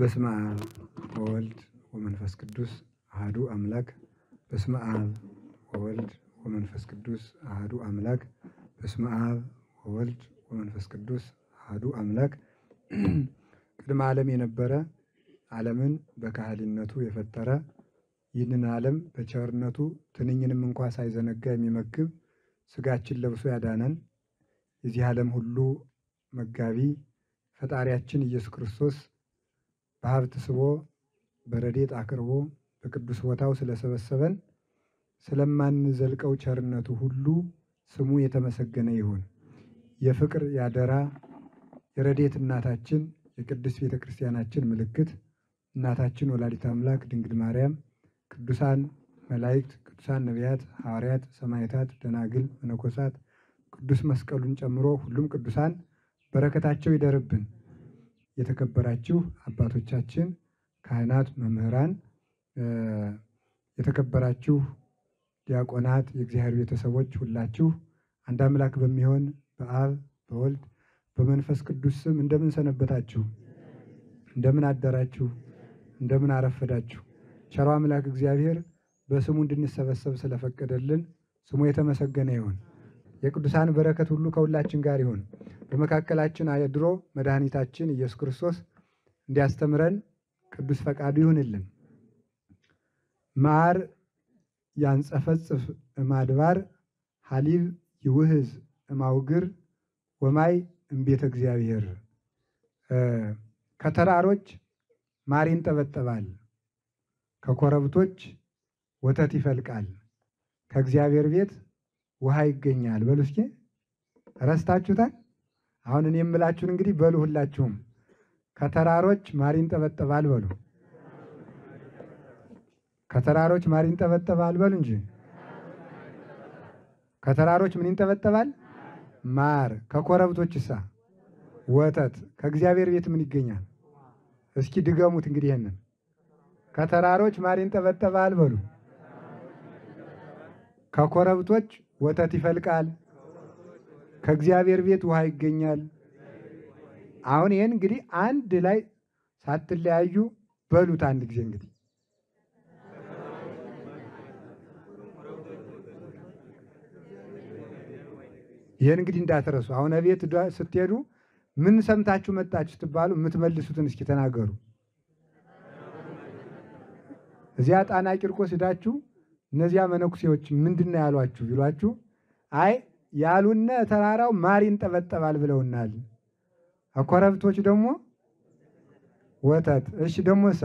በስመ አብ ወወልድ ወመንፈስ ቅዱስ አህዱ አምላክ። በስመ አብ ወወልድ ወመንፈስ ቅዱስ አህዱ አምላክ። በስመ አብ ወወልድ ወመንፈስ ቅዱስ አህዱ አምላክ። ቅድመ ዓለም የነበረ ዓለምን በካህሊነቱ የፈጠረ ይህንን ዓለም በቸርነቱ ትንኝንም እንኳ ሳይዘነጋ የሚመግብ ስጋችን ለብሶ ያዳነን የዚህ ዓለም ሁሉ መጋቢ ፈጣሪያችን ኢየሱስ ክርስቶስ በሀብት ስቦ በረዴት አቅርቦ በቅዱስ ቦታው ስለሰበሰበን ስለማንዘልቀው ቸርነቱ ሁሉ ስሙ የተመሰገነ ይሁን። የፍቅር ያደራ የረዴት እናታችን የቅድስት ቤተ ክርስቲያናችን ምልክት እናታችን ወላዲት አምላክ ድንግል ማርያም ቅዱሳን መላእክት፣ ቅዱሳን ነቢያት፣ ሐዋርያት፣ ሰማዕታት፣ ደናግል፣ መነኮሳት ቅዱስ መስቀሉን ጨምሮ ሁሉም ቅዱሳን በረከታቸው ይደርብን። የተከበራችሁ አባቶቻችን፣ ካህናት፣ መምህራን፣ የተከበራችሁ ዲያቆናት፣ የእግዚአብሔር ቤተሰቦች ሁላችሁ አንድ አምላክ በሚሆን በአብ በወልድ በመንፈስ ቅዱስ ስም እንደምን ሰነበታችሁ? እንደምን አደራችሁ? እንደምን አረፈዳችሁ? ቸሮ አምላክ እግዚአብሔር በስሙ እንድንሰበሰብ ስለፈቀደልን ስሙ የተመሰገነ ይሁን። የቅዱሳን በረከት ሁሉ ከሁላችን ጋር ይሁን። በመካከላችን አድሮ መድኃኒታችን ኢየሱስ ክርስቶስ እንዲያስተምረን ቅዱስ ፈቃዱ ይሁንልን። ማር ያንጸፈጽፍ እማድባር ሐሊብ ይውህዝ እማውግር ወማይ እምቤተ እግዚአብሔር። ከተራሮች ማር ይንጠበጠባል፣ ከኮረብቶች ወተት ይፈልቃል። ከእግዚአብሔር ቤት ውሃ ይገኛል። በሉ እስኪ ረስታችሁታል። አሁን እኔ የምላችሁን እንግዲህ በሉ ሁላችሁም ከተራሮች ማር ይንጠበጠባል በሉ። ከተራሮች ማር ይንጠበጠባል በሉ እንጂ ከተራሮች ምን ይንጠበጠባል? ማር። ከኮረብቶች እሳ ወተት። ከእግዚአብሔር ቤት ምን ይገኛል? እስኪ ድገሙት እንግዲህ ይሄንን ከተራሮች ማር ይንጠበጠባል በሉ ከኮረብቶች ወተት ይፈልቃል፣ ከእግዚአብሔር ቤት ውሃ ይገኛል። አሁን ይህን እንግዲህ አንድ ላይ ሳትለያዩ በሉት። አንድ ጊዜ እንግዲህ ይህን እንግዲህ እንዳትረሱ። አሁን ቤት ስትሄዱ ምን ሰምታችሁ መጣችሁ ስትባሉ የምትመልሱትን እስኪ ተናገሩ። እዚያ ጣና ቂርቆስ ሂዳችሁ እነዚያ መነኩሴዎች ምንድን ነው ያሏችሁ ቢሏችሁ አይ ያሉነ ተራራው ማር ይንጠበጠባል ብለውናል፣ ኮረብቶች ደግሞ ወተት። እሺ ደግሞ እሳ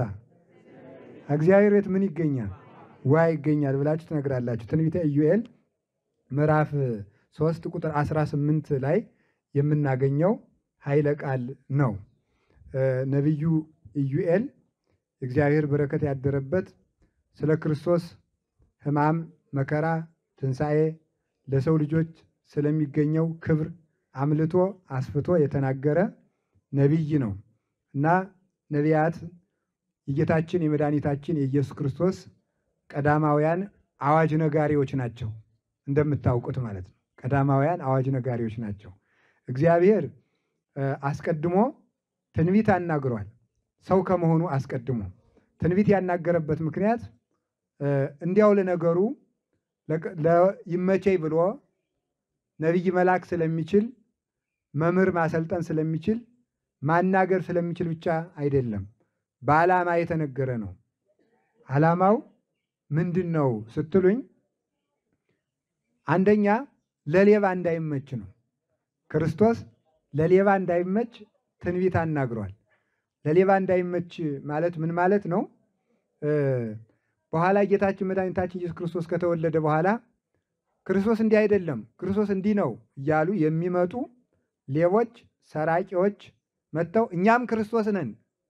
እግዚአብሔር ቤት ምን ይገኛል? ውሃ ይገኛል ብላችሁ ትነግራላችሁ። ትንቢተ ኢዩኤል ምዕራፍ ሶስት ቁጥር 18 ላይ የምናገኘው ኃይለ ቃል ነው። ነቢዩ ኢዩኤል እግዚአብሔር በረከት ያደረበት ስለ ክርስቶስ ሕማም፣ መከራ፣ ትንሣኤ ለሰው ልጆች ስለሚገኘው ክብር አምልቶ አስፍቶ የተናገረ ነቢይ ነው እና ነቢያት የጌታችን የመድኃኒታችን የኢየሱስ ክርስቶስ ቀዳማውያን አዋጅ ነጋሪዎች ናቸው። እንደምታውቁት ማለት ነው። ቀዳማውያን አዋጅ ነጋሪዎች ናቸው። እግዚአብሔር አስቀድሞ ትንቢት አናግሯል። ሰው ከመሆኑ አስቀድሞ ትንቢት ያናገረበት ምክንያት እንዲያው ለነገሩ ይመቼ ብሎ ነቢይ መላክ ስለሚችል መምህር ማሰልጠን ስለሚችል ማናገር ስለሚችል ብቻ አይደለም፣ በዓላማ የተነገረ ነው። ዓላማው ምንድን ነው ስትሉኝ፣ አንደኛ ለሌባ እንዳይመች ነው። ክርስቶስ ለሌባ እንዳይመች ትንቢት አናግሯል። ለሌባ እንዳይመች ማለት ምን ማለት ነው? በኋላ ጌታችን መድኃኒታችን ኢየሱስ ክርስቶስ ከተወለደ በኋላ ክርስቶስ እንዲህ አይደለም፣ ክርስቶስ እንዲህ ነው እያሉ የሚመጡ ሌቦች፣ ሰራቂዎች መጥተው እኛም ክርስቶስ ነን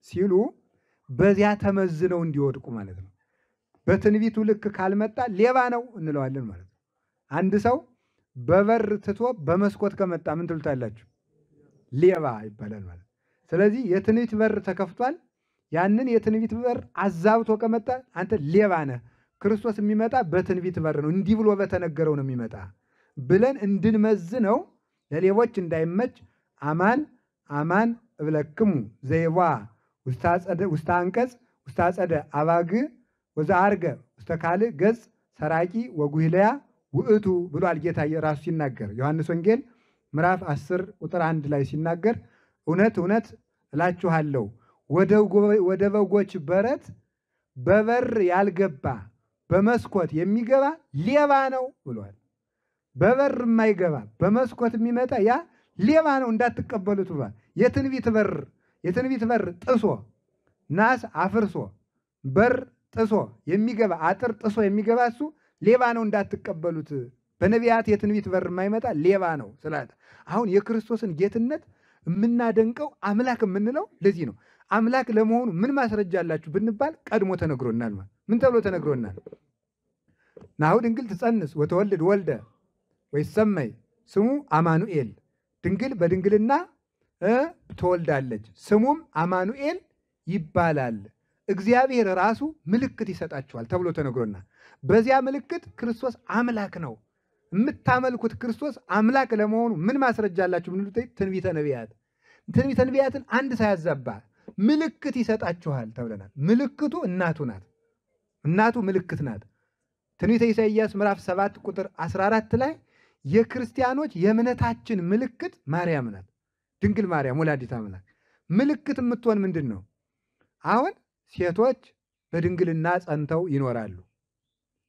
ሲሉ በዚያ ተመዝነው እንዲወድቁ ማለት ነው። በትንቢቱ ልክ ካልመጣ ሌባ ነው እንለዋለን ማለት ነው። አንድ ሰው በበር ትቶ በመስኮት ከመጣ ምን ትሉታላችሁ? ሌባ ይባላል ማለት ነው። ስለዚህ የትንቢት በር ተከፍቷል። ያንን የትንቢት በር አዛብቶ ከመጣ አንተ ሌባ ነህ። ክርስቶስ የሚመጣ በትንቢት በር ነው፣ እንዲህ ብሎ በተነገረው ነው የሚመጣ ብለን እንድንመዝ ነው ለሌቦች እንዳይመች አማን አማን እብለክሙ ዘይባ ውስተ አንቀጽ ውስታጸደ አባግ ወዛ አርገ ውስተ ካል ገጽ ሰራቂ ወጉህለያ ውእቱ ብሏል ጌታ ራሱ ሲናገር ዮሐንስ ወንጌል ምዕራፍ 10 ቁጥር 1 ላይ ሲናገር እውነት እውነት እላችኋለሁ ወደ በጎች በረት በበር ያልገባ በመስኮት የሚገባ ሌባ ነው ብሏል። በበር የማይገባ በመስኮት የሚመጣ ያ ሌባ ነው እንዳትቀበሉት ብሏል። የትንቢት በር የትንቢት በር ጥሶ ናስ አፍርሶ በር ጥሶ የሚገባ አጥር ጥሶ የሚገባ እሱ ሌባ ነው እንዳትቀበሉት። በነቢያት የትንቢት በር የማይመጣ ሌባ ነው ስላለ አሁን የክርስቶስን ጌትነት የምናደንቀው አምላክ የምንለው ለዚህ ነው። አምላክ ለመሆኑ ምን ማስረጃ አላችሁ ብንባል ቀድሞ ተነግሮናል። ምን ተብሎ ተነግሮናል? ናሁ ድንግል ትጸንስ ወተወልድ ወልደ ወይሰመይ ስሙ አማኑኤል። ድንግል በድንግልና ትወልዳለች፣ ስሙም አማኑኤል ይባላል። እግዚአብሔር ራሱ ምልክት ይሰጣችኋል ተብሎ ተነግሮናል። በዚያ ምልክት ክርስቶስ አምላክ ነው የምታመልኩት ክርስቶስ አምላክ ለመሆኑ ምን ማስረጃ አላችሁ ብንሉ ትንቢተ ነቢያት ትንቢተ ነቢያትን አንድ ሳያዛባ ምልክት ይሰጣችኋል ተብለናል። ምልክቱ እናቱ ናት። እናቱ ምልክት ናት። ትንቢተ ኢሳይያስ ምዕራፍ 7 ቁጥር 14 ላይ የክርስቲያኖች የእምነታችን ምልክት ማርያም ናት፣ ድንግል ማርያም ወላዲተ አምላክ። ምልክት የምትሆን ምንድን ነው? አሁን ሴቶች በድንግልና ጸንተው ይኖራሉ።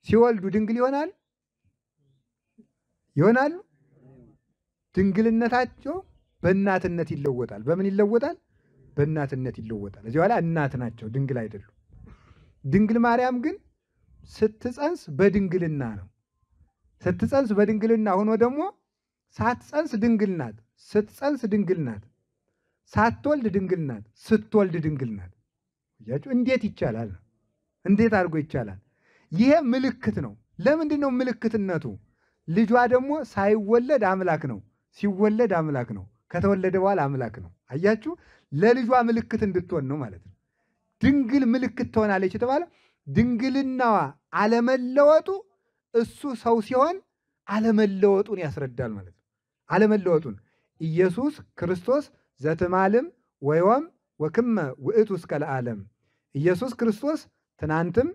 ሲወልዱ ድንግል ይሆናል ይሆናሉ። ድንግልነታቸው በእናትነት ይለወጣል። በምን ይለወጣል? በእናትነት ይለወጣል። እዚህ በኋላ እናት ናቸው፣ ድንግል አይደሉም። ድንግል ማርያም ግን ስትጸንስ በድንግልና ነው። ስትጸንስ በድንግልና ሆኖ ደግሞ ሳትጸንስ ድንግል ናት፣ ስትጸንስ ድንግል ናት፣ ሳትወልድ ድንግል ናት፣ ስትወልድ ድንግል ናት። እያችሁ እንዴት ይቻላል? እንዴት አድርጎ ይቻላል? ይሄ ምልክት ነው። ለምንድን ነው ምልክትነቱ? ልጇ ደግሞ ሳይወለድ አምላክ ነው፣ ሲወለድ አምላክ ነው፣ ከተወለደ በኋላ አምላክ ነው። አያችሁ ለልጇ ምልክት እንድትሆን ነው ማለት ነው። ድንግል ምልክት ትሆናለች የተባለ ድንግልናዋ አለመለወጡ እሱ ሰው ሲሆን አለመለወጡን ያስረዳል ማለት ነው። አለመለወጡን ኢየሱስ ክርስቶስ ዘትማልም ወይወም ወክመ ውእቱ እስከ ለዓለም ኢየሱስ ክርስቶስ ትናንትም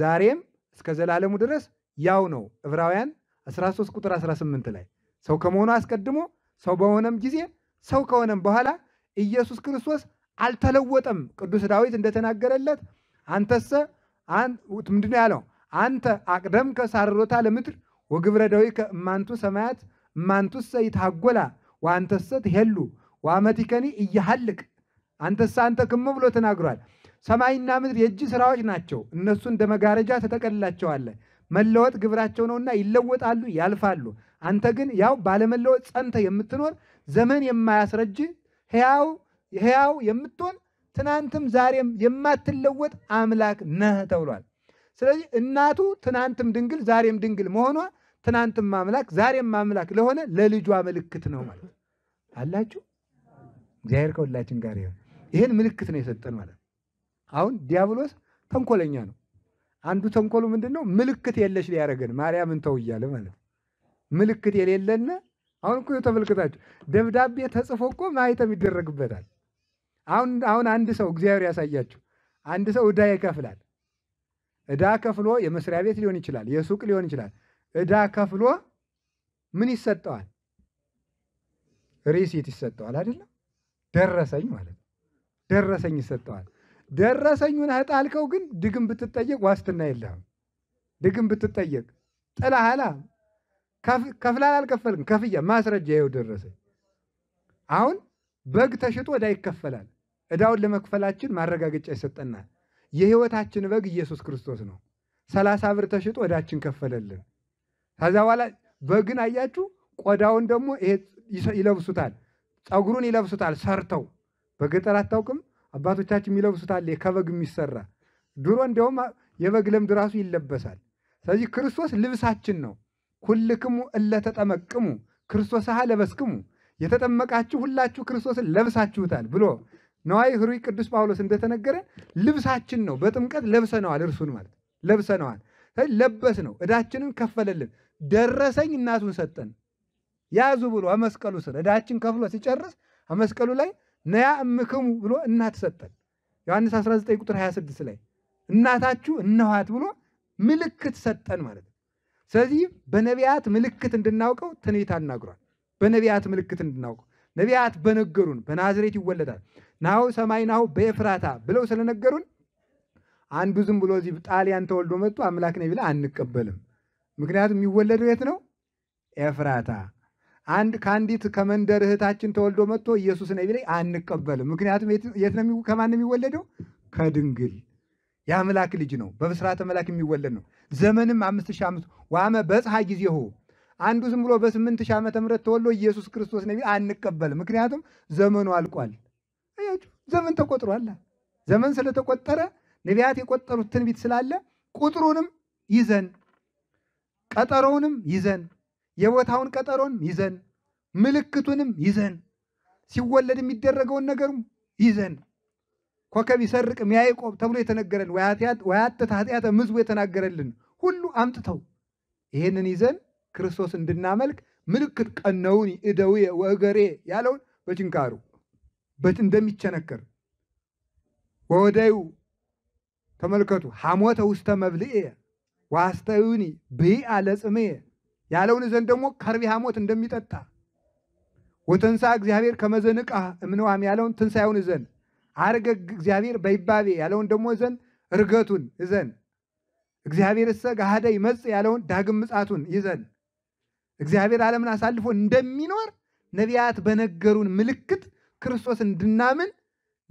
ዛሬም እስከ ዘላለሙ ድረስ ያው ነው። ዕብራውያን 13 ቁጥር 18 ላይ ሰው ከመሆኑ አስቀድሞ ሰው በሆነም ጊዜ ሰው ከሆነም በኋላ ኢየሱስ ክርስቶስ አልተለወጠም። ቅዱስ ዳዊት እንደተናገረለት አንተሰ ምንድን ያለው አንተ አቅደም ከሳርሮታ ለምድር ወግብረ ዳዊ ከእማንቱ ሰማያት እማንቱሰ ይታጎላ ወአንተሰ ትሄሉ ወአመቲከኒ እያሃልቅ አንተሰ አንተ ክሙ ብሎ ተናግሯል። ሰማይና ምድር የእጅ ስራዎች ናቸው። እነሱ እንደ መጋረጃ ተጠቀልላቸዋለ። መለወጥ ግብራቸው ነውና ይለወጣሉ፣ ያልፋሉ። አንተ ግን ያው ባለመለወጥ ጸንተ የምትኖር ዘመን የማያስረጅ ሕያው ሕያው የምትሆን ትናንትም ዛሬም የማትለወጥ አምላክ ነህ ተብሏል። ስለዚህ እናቱ ትናንትም ድንግል ዛሬም ድንግል መሆኗ ትናንትም አምላክ ዛሬም አምላክ ለሆነ ለልጇ ምልክት ነው ማለት አላችሁ። እግዚአብሔር ከሁላችን ጋር ይሆን። ይህን ምልክት ነው የሰጠን ማለት። አሁን ዲያብሎስ ተንኮለኛ ነው። አንዱ ተንኮሉ ምንድን ነው? ምልክት የለሽ ሊያደረገን ማርያምን ተው እያለ ማለት ምልክት የሌለና አሁን እኮ ተመልከታችሁ ደብዳቤ ተጽፎ እኮ ማህተም ይደረግበታል። አሁን አሁን አንድ ሰው እግዚአብሔር ያሳያችሁ፣ አንድ ሰው እዳ ይከፍላል። እዳ ከፍሎ የመስሪያ ቤት ሊሆን ይችላል፣ የሱቅ ሊሆን ይችላል። እዳ ከፍሎ ምን ይሰጠዋል? ሪሲት ይሰጠዋል። አይደለም ደረሰኝ ማለት ነው። ደረሰኝ ይሰጠዋል። ደረሰኙን ጣልከው ግን ድግም ብትጠየቅ ዋስትና የለህም። ድግም ብትጠየቅ ሀላ? ከፍላል አልከፈልም፣ ከፍያ ማስረጃ ይኸው ደረሰኝ። አሁን በግ ተሽጦ ዕዳ ይከፈላል። ዕዳውን ለመክፈላችን ማረጋገጫ ይሰጠናል። የህይወታችን በግ ኢየሱስ ክርስቶስ ነው። ሰላሳ ብር ተሽጦ ዕዳችን ከፈለልን። ከዛ በኋላ በግን አያችሁ፣ ቆዳውን ደግሞ ይለብሱታል፣ ፀጉሩን ይለብሱታል። ሰርተው በገጠር አታውቅም አባቶቻችን ይለብሱታል፣ ከበግ የሚሰራ ድሮ እንዲያውም የበግ ለምድ ራሱ ይለበሳል። ስለዚህ ክርስቶስ ልብሳችን ነው። ኩልክሙ እለተጠመቅሙ ክርስቶስሃ ለበስክሙ የተጠመቃችሁ ሁላችሁ ክርስቶስን ለብሳችሁታል ብሎ ነዋይ ህሩይ ቅዱስ ጳውሎስ እንደተነገረ ልብሳችን ነው። በጥምቀት ለብሰነዋል። እርሱን ማለት ለብሰነዋል፣ ለበስ ነው። እዳችንን ከፈለልን። ደረሰኝ እናቱን ሰጠን ያዙ ብሎ አመስቀሉ ስር እዳችን ከፍሎ ሲጨርስ አመስቀሉ ላይ ነያ እምክሙ ብሎ እናት ሰጠን። ዮሐንስ 19 ቁጥር 26 ላይ እናታችሁ እነኋት ብሎ ምልክት ሰጠን ማለት ነው። ስለዚህ በነቢያት ምልክት እንድናውቀው ትንቢት አናግሯል። በነቢያት ምልክት እንድናውቀው ነቢያት በነገሩን በናዝሬት ይወለዳል ናሁ ሰማይ ናሁ በኤፍራታ ብለው ስለነገሩን አንዱ ዝም ብሎ እዚህ ጣሊያን ተወልዶ መጡ አምላክ ነኝ ብለህ አንቀበልም። ምክንያቱም የሚወለደው የት ነው? ኤፍራታ። አንድ ከአንዲት ከመንደር እህታችን ተወልዶ መጥቶ ኢየሱስ ነኝ ብለህ አንቀበልም። ምክንያቱም የት ነው ከማን የሚወለደው? ከድንግል የአምላክ ልጅ ነው። በብስራተ መላክ የሚወለድ ነው። ዘመንም አምስት ሺህ አምስት ዋመ በፀሐ ጊዜሁ አንዱ ዝም ብሎ በስምንት ሺህ ዓመተ ምህረት ተወሎ ኢየሱስ ክርስቶስ ነቢ አንቀበልም። ምክንያቱም ዘመኑ አልቋል። ዘመን ዘመን ተቆጥሯል። ዘመን ስለተቆጠረ ነቢያት የቆጠሩት ትንቢት ስላለ ቁጥሩንም ይዘን ቀጠሮውንም ይዘን የቦታውን ቀጠሮን ይዘን ምልክቱንም ይዘን ሲወለድ የሚደረገውን ነገርም ይዘን ኮከብ ይሰርቅ ያዕቆብ ተብሎ የተነገረልን ወያትት ኃጢአተ ምዝቡ የተናገረልን ሁሉ አምጥተው ይህንን ይዘን ክርስቶስ እንድናመልክ ምልክት ቀነውን እደውዬ ወእገሬ ያለውን በችንካሩ እንደሚቸነከር ወወዳዩ ተመልከቱ ሐሞተ ውስተ መብልኤ ዋስተዩኒ ብይአ ለጽሜ ያለውን ዘንድ ደግሞ ከርቤ ሐሞት እንደሚጠጣ ወተንሳ እግዚአብሔር ከመዘንቃ እምንዋም ያለውን ትንሣኤውን ዘንድ አርገ እግዚአብሔር በይባቤ ያለውን ደግሞ እዘን እርገቱን እዘን እግዚአብሔር እሰ ጋሃደ ይመጽ ያለውን ዳግም ምጻቱን ይዘን እግዚአብሔር ዓለምን አሳልፎ እንደሚኖር ነቢያት በነገሩን ምልክት ክርስቶስ እንድናምን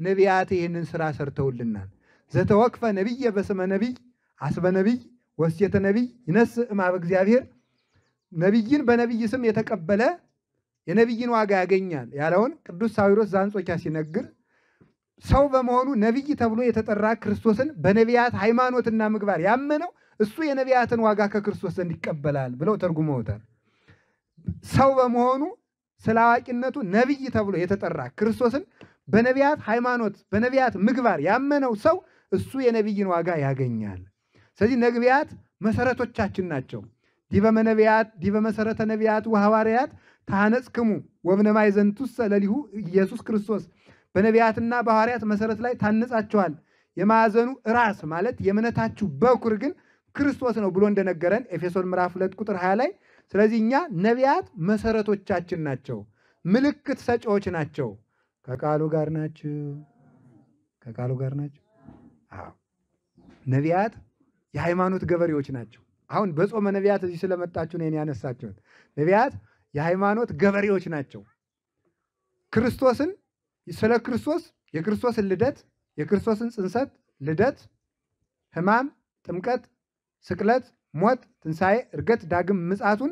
ነቢያት ይህንን ስራ ሰርተውልናል። ዘተወክፈ ነቢየ በስመ ነቢይ አስበ ነቢይ ወስየተ ነቢይ ይነስእ እምኀበ እግዚአብሔር ነቢይን በነቢይ ስም የተቀበለ የነቢይን ዋጋ ያገኛል ያለውን ቅዱስ ሳዊሮስ ዘአንጾኪያ ሲነግር ሰው በመሆኑ ነቢይ ተብሎ የተጠራ ክርስቶስን በነቢያት ሃይማኖትና ምግባር ያመነው እሱ የነቢያትን ዋጋ ከክርስቶስ ዘንድ ይቀበላል ብለው ተርጉመውታል። ሰው በመሆኑ ስለ አዋቂነቱ ነቢይ ተብሎ የተጠራ ክርስቶስን በነቢያት ሃይማኖት፣ በነቢያት ምግባር ያመነው ሰው እሱ የነቢይን ዋጋ ያገኛል። ስለዚህ ነቢያት መሰረቶቻችን ናቸው። ዲበ መነቢያት ዲበ መሰረተ ነቢያት ወሐዋርያት ታነጽክሙ ወብነማይ ዘንቱሰ ለሊሁ ኢየሱስ ክርስቶስ በነቢያትና በሐዋርያት መሰረት ላይ ታንጻችኋል። የማዕዘኑ ራስ ማለት የእምነታችሁ በኩር ግን ክርስቶስ ነው ብሎ እንደነገረን ኤፌሶን ምዕራፍ 2 ቁጥር 20 ላይ። ስለዚህ እኛ ነቢያት መሰረቶቻችን ናቸው፣ ምልክት ሰጪዎች ናቸው። ከቃሉ ጋር ናቸው፣ ከቃሉ ጋር ናቸው። አዎ ነቢያት የሃይማኖት ገበሬዎች ናቸው። አሁን በጾመ ነቢያት እዚህ ስለመጣችሁ ነው ያነሳችሁት። ነቢያት የሃይማኖት ገበሬዎች ናቸው ክርስቶስን ስለ ክርስቶስ የክርስቶስን ልደት የክርስቶስን ጽንሰት፣ ልደት፣ ህማም ጥምቀት፣ ስቅለት፣ ሞት፣ ትንሣኤ፣ እርገት፣ ዳግም ምጽአቱን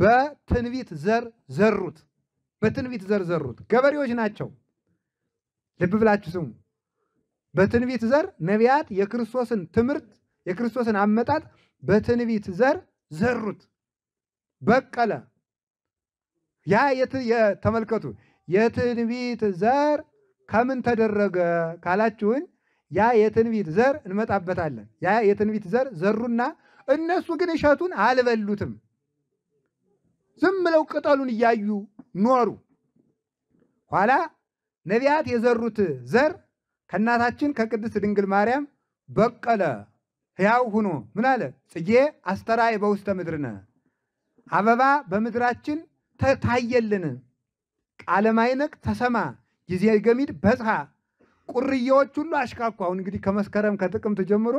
በትንቢት ዘር ዘሩት። በትንቢት ዘር ዘሩት። ገበሬዎች ናቸው። ልብ ብላችሁ ስሙ። በትንቢት ዘር ነቢያት የክርስቶስን ትምህርት የክርስቶስን አመጣጥ በትንቢት ዘር ዘሩት። በቀለ ያ የተመልከቱ የትንቢት ዘር ከምን ተደረገ ካላችሁን፣ ያ የትንቢት ዘር እንመጣበታለን። ያ የትንቢት ዘር ዘሩና እነሱ ግን እሸቱን አልበሉትም። ዝም ብለው ቅጠሉን እያዩ ኖሩ። ኋላ ነቢያት የዘሩት ዘር ከእናታችን ከቅድስት ድንግል ማርያም በቀለ ሕያው ሁኖ ምን አለ? ጽጌ አስተራይ በውስተ ምድርነ አበባ በምድራችን ታየልን። ቃለማይነቅ ተሰማ ጊዜ ገሚድ በጽሃ ቁርዬዎች ሁሉ አሽካኩ። አሁን እንግዲህ ከመስከረም ከጥቅምት ጀምሮ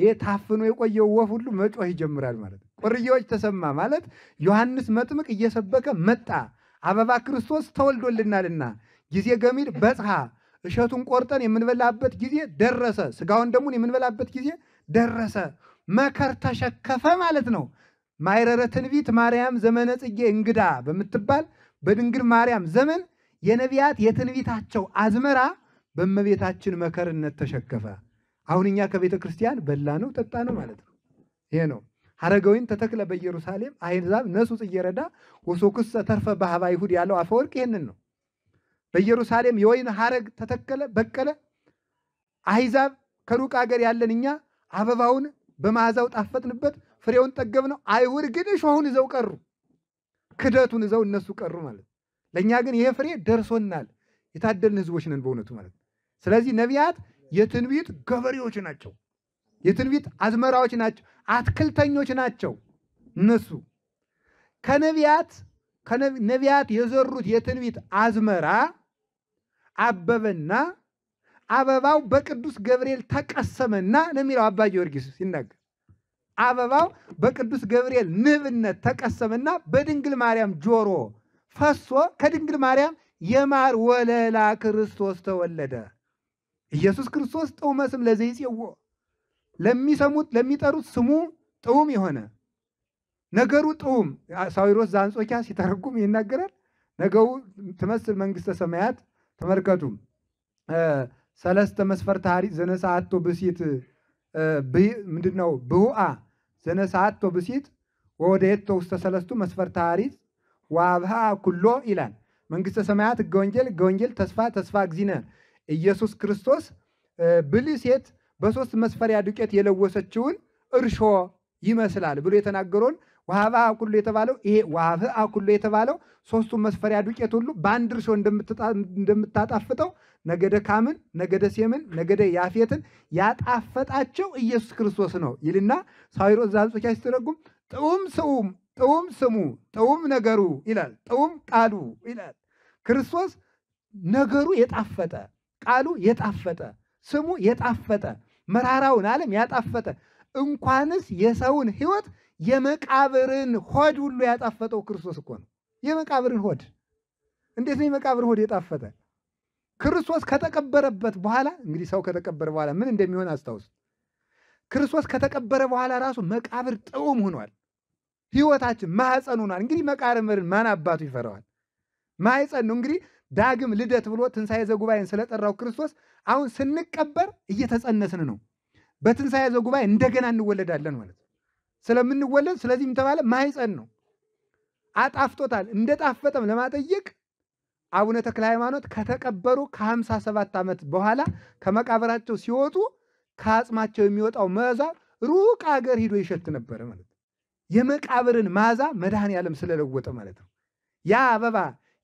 ይሄ ታፍኖ የቆየው ወፍ ሁሉ መጮህ ይጀምራል ማለት ነው። ቁርዬዎች ተሰማ ማለት ዮሐንስ መጥምቅ እየሰበከ መጣ፣ አበባ ክርስቶስ ተወልዶልናልና። ጊዜ ገሚድ በጽሃ እሸቱን ቆርጠን የምንበላበት ጊዜ ደረሰ። ስጋውን ደሙን የምንበላበት ጊዜ ደረሰ። መከር ተሸከፈ ማለት ነው። ማይረረ ትንቢት ማርያም ዘመነ ጽጌ እንግዳ በምትባል በድንግል ማርያም ዘመን የነቢያት የትንቢታቸው አዝመራ በእመቤታችን መከርነት ተሸከፈ። አሁን እኛ ከቤተ ክርስቲያን በላ ነው ጠጣ ነው ማለት ነው። ይሄ ነው ሐረገዊን ተተክለ በኢየሩሳሌም አሕዛብ ነሱ ጽጌረዳ ወሶክሰ ተርፈ ባህባ ይሁድ ያለው አፈወርቅ ይህንን ነው። በኢየሩሳሌም የወይን ሐረግ ተተከለ በቀለ። አሕዛብ ከሩቅ አገር ያለን እኛ አበባውን በመዓዛው ጣፈጥንበት፣ ፍሬውን ጠገብ ነው። አይሁድ ግን እሾሁን ይዘው ቀሩ። ክደቱን እዛው እነሱ ቀሩ ማለት ነው። ለእኛ ግን ይሄ ፍሬ ደርሶናል። የታደልን ህዝቦች ነን በእውነቱ ማለት ነው። ስለዚህ ነቢያት የትንቢት ገበሬዎች ናቸው። የትንቢት አዝመራዎች ናቸው። አትክልተኞች ናቸው። እነሱ ከነቢያት ነቢያት የዘሩት የትንቢት አዝመራ አበበና አበባው በቅዱስ ገብርኤል ተቀሰመና ነው የሚለው አባ ጊዮርጊስ ሲናገር አበባው በቅዱስ ገብርኤል ንብነት ተቀሰመና በድንግል ማርያም ጆሮ ፈሶ ከድንግል ማርያም የማር ወለላ ክርስቶስ ተወለደ። ኢየሱስ ክርስቶስ ጥዑመ ስም ለዘይጼዎ ለሚሰሙት ለሚጠሩት ስሙ ጥዑም የሆነ ነገሩ ጥዑም። ሳዊሮስ ዘአንጾኪያ ሲተረጉም ይናገራል። ነገሩ ትመስል መንግሥተ ሰማያት ተመልከቱ ሰለስተ መስፈርት ሀሪ ዘነሳ አቶ ብሲት ምንድን ነው ብሁአ ዘነሳአቶ ብሲት ወወደየቶ ውስተ ሰለስቱ መስፈር ሐሪጽ ዋብሃ ኩሎ ይላል። መንግስተ ሰማያት ህገ ወንጌል ህገ ወንጌል ተስፋ ተስፋ እግዚእነ ኢየሱስ ክርስቶስ ብልህ ሴት በሶስት መስፈሪያ ዱቄት የለወሰችውን እርሾ ይመስላል ብሎ የተናገረውን ዋሃባ አኩሎ የተባለው ይሄ ዋሃብ አኩሎ የተባለው ሶስቱ መስፈሪያ ዱቄት ሁሉ በአንድ እርሾ እንደምታጣፍጠው ነገደ ካምን፣ ነገደ ሴምን፣ ነገደ ያፌትን ያጣፈጣቸው ኢየሱስ ክርስቶስ ነው ይልና ሳዊሮስ ዘአንጾኪያ ሲተረጉም ጥዑም ስሙም ጥዑም ስሙ ጥዑም ነገሩ ይላል። ጥዑም ቃሉ ይላል። ክርስቶስ ነገሩ የጣፈጠ ቃሉ የጣፈጠ ስሙ የጣፈጠ መራራውን ዓለም ያጣፈጠ እንኳንስ የሰውን ሕይወት የመቃብርን ሆድ ሁሉ ያጣፈጠው ክርስቶስ እኮ ነው። የመቃብርን ሆድ እንዴት ነው የመቃብር ሆድ የጣፈጠ? ክርስቶስ ከተቀበረበት በኋላ እንግዲህ ሰው ከተቀበረ በኋላ ምን እንደሚሆን አስታውስ። ክርስቶስ ከተቀበረ በኋላ ራሱ መቃብር ጥዑም ሆኗል። ህይወታችን ማህፀን ሆኗል። እንግዲህ መቃብርን ማን አባቱ ይፈራዋል? ማህፀን ነው እንግዲህ ዳግም ልደት ብሎ ትንሣኤ ዘጉባኤን ስለጠራው ክርስቶስ አሁን ስንቀበር እየተጸነስን ነው። በትንሣኤ ዘጉባኤ እንደገና እንወለዳለን ማለት ስለምንወለድ ስለዚህም ተባለ ማህፀን ነው። አጣፍጦታል። እንደ ጣፈጠም ለማጠየቅ አቡነ ተክለ ሃይማኖት ከተቀበሩ ከሀምሳ ሰባት ዓመት በኋላ ከመቃብራቸው ሲወጡ ከአጽማቸው የሚወጣው መዛ ሩቅ አገር ሂዶ ይሸት ነበረ ማለት ነው። የመቃብርን ማዛ መድኃኔ ዓለም ስለለወጠ ማለት ነው። ያ አበባ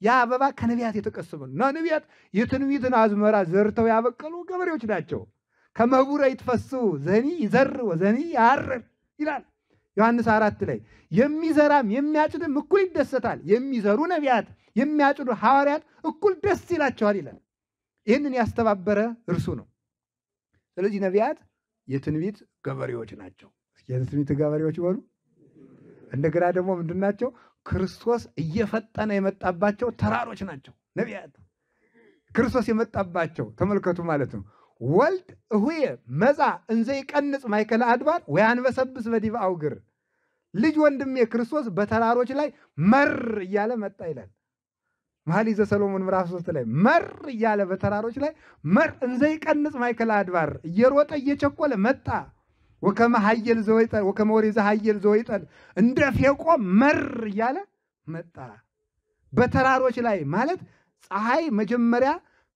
ያ አበባ ከነቢያት የተቀሰመ እና ነቢያት የትንቢትን አዝመራ ዘርተው ያበቀሉ ገበሬዎች ናቸው። ከመቡረ ይትፈሱ ዘኒ ይዘር ወዘኒ ያርር ይላል። ዮሐንስ አራት ላይ የሚዘራም የሚያጭድም እኩል ይደሰታል። የሚዘሩ ነቢያት፣ የሚያጭዱ ሐዋርያት እኩል ደስ ይላቸዋል ይላል። ይህንን ያስተባበረ እርሱ ነው። ስለዚህ ነቢያት የትንቢት ገበሬዎች ናቸው። የትንቢት ገበሬዎች በሉ። እንደገና ደግሞ ምንድን ናቸው? ክርስቶስ እየፈጠነ የመጣባቸው ተራሮች ናቸው ነቢያት። ክርስቶስ የመጣባቸው ተመልከቱ ማለት ነው። ወልድ እሁየ መጻ እንዘ ይቀንጽ ማይከለ አድባር ወያንበሰብስ በዲበ አውግር ልጅ ወንድሜ ክርስቶስ በተራሮች ላይ መር እያለ መጣ ይላል። መኃልየ ዘሰሎሞን ምዕራፍ ሶስት ላይ መር እያለ በተራሮች ላይ መር እንዘይቀንጽ ማእከለ አድባር እየሮጠ እየቸኮለ መጣ። ወከመ ኃየል ዘወይጠል ወከመ ዘወይጠል እንደ ፌቆ መር እያለ መጣ። በተራሮች ላይ ማለት ፀሐይ መጀመሪያ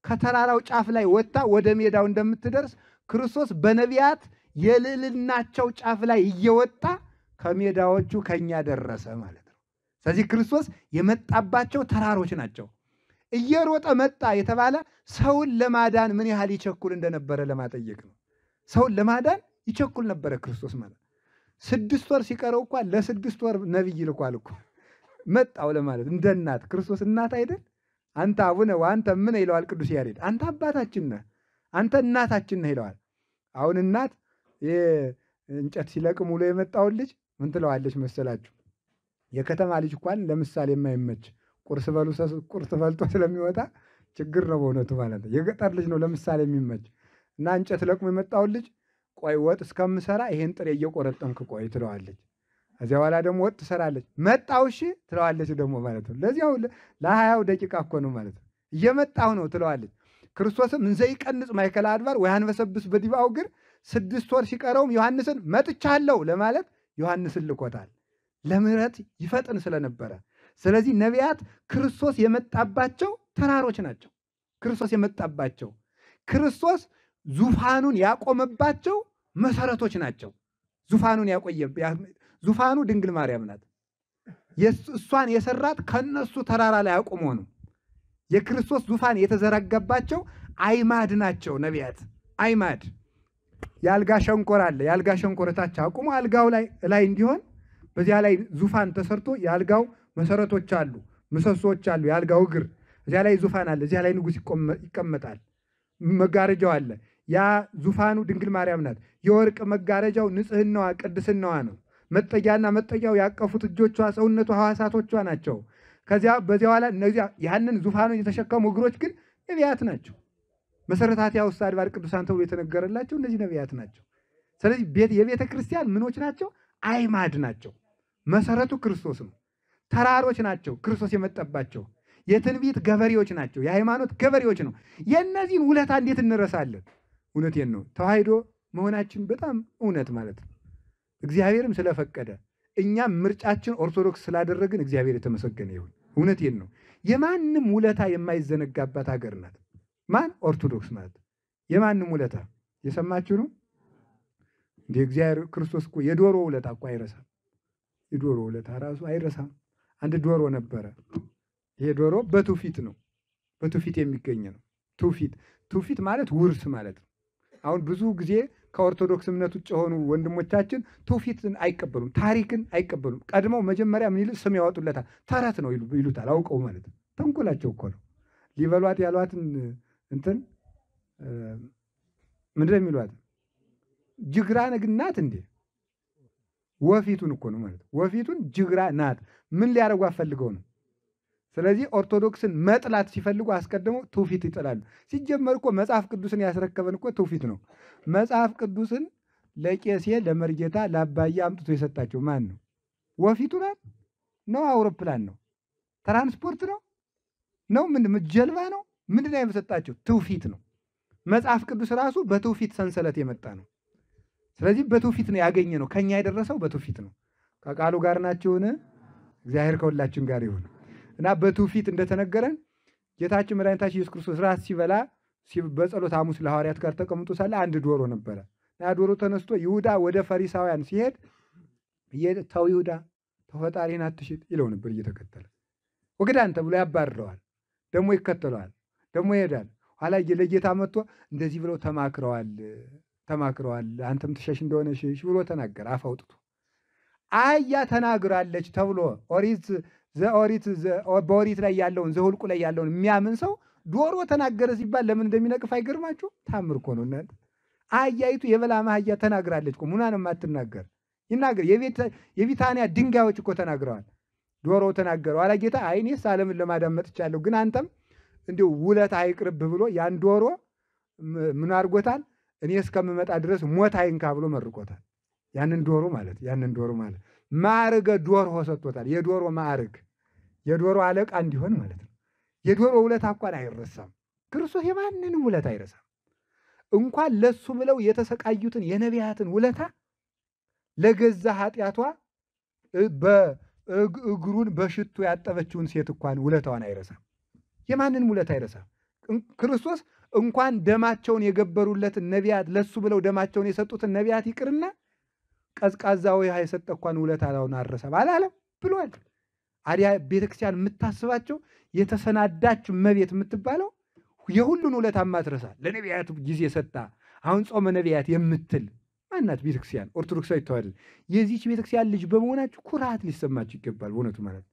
ከተራራው ጫፍ ላይ ወጥታ ወደ ሜዳው እንደምትደርስ ክርስቶስ በነቢያት የልዕልናቸው ጫፍ ላይ እየወጣ ከሜዳዎቹ ከእኛ ደረሰ ማለት ነው። ስለዚህ ክርስቶስ የመጣባቸው ተራሮች ናቸው። እየሮጠ መጣ የተባለ ሰውን ለማዳን ምን ያህል ይቸኩል እንደነበረ ለማጠየቅ ነው። ሰውን ለማዳን ይቸኩል ነበረ ክርስቶስ ማለት ስድስት ወር ሲቀረው እኳ ለስድስት ወር ነቢይ ልኳል እኮ መጣው ለማለት እንደ እናት ክርስቶስ እናት አይደል? አንተ አቡነ ወአንተ ምን ይለዋል ቅዱስ ያሬድ። አንተ አባታችን ነህ፣ አንተ እናታችን ነህ ይለዋል። አሁን እናት እንጨት ሲለቅም ውሎ የመጣውን ልጅ ምን ትለዋለች መሰላችሁ? የከተማ ልጅ እንኳን ለምሳሌ የማይመች ቁርስ ቁርስ በልቶ ስለሚወጣ ችግር ነው በእውነቱ ማለት ነው። የገጠር ልጅ ነው ለምሳሌ የሚመች እና እንጨት ለቅሞ የመጣውን ልጅ ቆይ ወጥ እስከምሰራ ይሄን ጥሬ እየቆረጠምክ ቆይ ትለዋለች። እዚያ በኋላ ደግሞ ወጥ ትሰራለች። መጣው እሺ ትለዋለች ደግሞ ማለት ነው። ለዚያው ለሀያው ደቂቃ እኮ ነው ማለት ነው። እየመጣሁ ነው ትለዋለች። ክርስቶስም እንዘ ይቀንጽ ማይከል አድባር ወያንበሰብስ በዲባው አውግር ስድስት ወር ሲቀረውም ዮሐንስን መጥቻለሁ ለማለት ዮሐንስን ልኮታል ለምህረት ይፈጥን ስለነበረ። ስለዚህ ነቢያት ክርስቶስ የመጣባቸው ተራሮች ናቸው። ክርስቶስ የመጣባቸው ክርስቶስ ዙፋኑን ያቆመባቸው መሰረቶች ናቸው። ዙፋኑን ያቆየ ዙፋኑ ድንግል ማርያም ናት። እሷን የሰራት ከነሱ ተራራ ላይ አቁሞ ነው። የክርስቶስ ዙፋን የተዘረጋባቸው አይማድ ናቸው ነቢያት አይማድ የአልጋ ሸንኮር አለ። የአልጋ ሸንኮር ታች አቁሞ አልጋው ላይ እንዲሆን በዚያ ላይ ዙፋን ተሰርቶ የአልጋው መሰረቶች አሉ፣ ምሰሶዎች አሉ። የአልጋው እግር እዚያ ላይ ዙፋን አለ። እዚያ ላይ ንጉሥ ይቀመጣል። መጋረጃው አለ። ያ ዙፋኑ ድንግል ማርያም ናት። የወርቅ መጋረጃው ንጽህናዋ ቅድስናዋ ነው። መጠጊያና መጠጊያው ያቀፉት እጆቿ፣ ሰውነቷ፣ ሐዋሳቶቿ ናቸው። ከዚያ በዚያ ኋላ እነዚያ ያንን ዙፋኑን የተሸከሙ እግሮች ግን ነቢያት ናቸው። መሰረታት ውስጥ አድባር ቅዱሳን ተብሎ የተነገረላቸው እነዚህ ነቢያት ናቸው። ስለዚህ የቤተ ክርስቲያን ምኖች ናቸው? አይማድ ናቸው። መሰረቱ ክርስቶስ ነው። ተራሮች ናቸው ክርስቶስ የመጣባቸው። የትንቢት ገበሬዎች ናቸው። የሃይማኖት ገበሬዎች ነው። የእነዚህን ውለታ እንዴት እንረሳለን? እውነቴን ነው። ተዋህዶ መሆናችን በጣም እውነት ማለት ነው። እግዚአብሔርም ስለፈቀደ እኛም ምርጫችን ኦርቶዶክስ ስላደረግን እግዚአብሔር የተመሰገነ ይሁን። እውነቴን ነው። የማንም ውለታ የማይዘነጋባት ሀገር ናት። ማን ኦርቶዶክስ ማለት የማንም ውለታ የሰማችሁ ነው እንደ እግዚአብሔር ክርስቶስ እኮ የዶሮ ውለታ እኮ አይረሳም። የዶሮ ውለታ ራሱ አይረሳም። አንድ ዶሮ ነበረ። ይሄ ዶሮ በትውፊት ነው፣ በትውፊት የሚገኝ ነው። ትውፊት ትውፊት ማለት ውርስ ማለት ነው። አሁን ብዙ ጊዜ ከኦርቶዶክስ እምነት ውጭ የሆኑ ወንድሞቻችን ትውፊትን አይቀበሉም፣ ታሪክን አይቀበሉም። ቀድመው መጀመሪያ ምን ይል ስም ያወጡለታል። ተረት ነው ይሉታል፣ አውቀው ማለት ነው። ተንኮላቸው እኮ ነው። ሊበሏት ያሏትን እንትን ምንድን ነው የሚሏት ጅግራ ነግናት እንዴ ወፊቱን እኮ ነው ማለት ወፊቱን ጅግራ ናት። ምን ሊያደርጉ አፈልገው ነው? ስለዚህ ኦርቶዶክስን መጥላት ሲፈልጉ አስቀድመው ትውፊት ይጥላሉ። ሲጀመር እኮ መጽሐፍ ቅዱስን ያስረከበን እኮ ትውፊት ነው። መጽሐፍ ቅዱስን ለቄሴ ለመርጌታ ለአባዬ አምጥቶ የሰጣቸው ማን ነው? ወፊቱ ናት ነው? አውሮፕላን ነው? ትራንስፖርት ነው? ነው ምን ጀልባ ነው? ምንድን ነው የተሰጣቸው? ትውፊት ነው። መጽሐፍ ቅዱስ ራሱ በትውፊት ሰንሰለት የመጣ ነው። ስለዚህ በትውፊት ነው ያገኘ ነው። ከኛ የደረሰው በትውፊት ነው። ከቃሉ ጋር ናችሁን? እግዚአብሔር ከሁላችን ጋር ይሁን እና በትውፊት እንደተነገረን ጌታችን መድኃኒታችን ኢየሱስ ክርስቶስ ራት ሲበላ በጸሎት ሐሙስ ለሐዋርያት ጋር ተቀምጦ ሳለ አንድ ዶሮ ነበረ እና ዶሮ ተነስቶ ይሁዳ ወደ ፈሪሳውያን ሲሄድ ተው ይሁዳ ተፈጣሪን አትሽጥ ይለው ነበር እየተከተለ ወግዳን ተብሎ ያባርረዋል። ደግሞ ይከተለዋል። ደግሞ ይሄዳል። ኋላ ለጌታ መጥቶ እንደዚህ ብለው ተማክረዋል ተማክረዋል አንተም ትሸሽ እንደሆነ ሽሽ ብሎ ተናገረ። አፈውጥቶ አያ ተናግራለች ተብሎ ኦሪት ዘኦሪት በኦሪት ላይ ያለውን ዘሁልቁ ላይ ያለውን የሚያምን ሰው ዶሮ ተናገረ ሲባል ለምን እንደሚነቅፍ አይገርማችሁ? ታምር እኮ ነው። እናንተ አህያይቱ የበላ ማህያ ተናግራለች እኮ ምኗን የማትናገር ይናገር። የቢታንያ ድንጋዮች እኮ ተናግረዋል። ዶሮ ተናገረ። ኋላ ጌታ አይ እኔስ ዓለምን ለማዳን መጥቻለሁ፣ ግን አንተም እንዲሁ ውለት አይቅርብ ብሎ ያን ዶሮ ምን አድርጎታል? እኔ እስከምመጣ ድረስ ሞት አይንካ ብሎ መርቆታል። ያንን ዶሮ ማለት ያንን ዶሮ ማለት ማዕርገ ዶሮ ሰጥቶታል። የዶሮ ማዕርግ የዶሮ አለቃ እንዲሆን ማለት ነው። የዶሮ ውለታ እንኳን አይረሳም። ክርስቶስ የማንንም ውለታ አይረሳም። እንኳን ለሱ ብለው የተሰቃዩትን የነቢያትን ውለታ ለገዛ ኃጢአቷ በእግሩን በሽቱ ያጠበችውን ሴት እንኳን ውለታዋን አይረሳም። የማንን ውለት አይረሳም። ክርስቶስ እንኳን ደማቸውን የገበሩለትን ነቢያት ለሱ ብለው ደማቸውን የሰጡትን ነቢያት ይቅርና ቀዝቃዛው ውሃ የሰጠ እንኳን ውለት አላውን አረሰም አላለም ብሏል። አዲያ ቤተክርስቲያን የምታስባቸው የተሰናዳች መቤት የምትባለው የሁሉን ውለት አማትረሳ ለነቢያት ጊዜ ሰጣ አሁን ጾመ ነቢያት የምትል ማናት ቤተክርስቲያን? ኦርቶዶክሳዊ ተዋህዶ የዚች ቤተክርስቲያን ልጅ በመሆናችሁ ኩራት ሊሰማችሁ ይገባል። በእውነቱ ማለት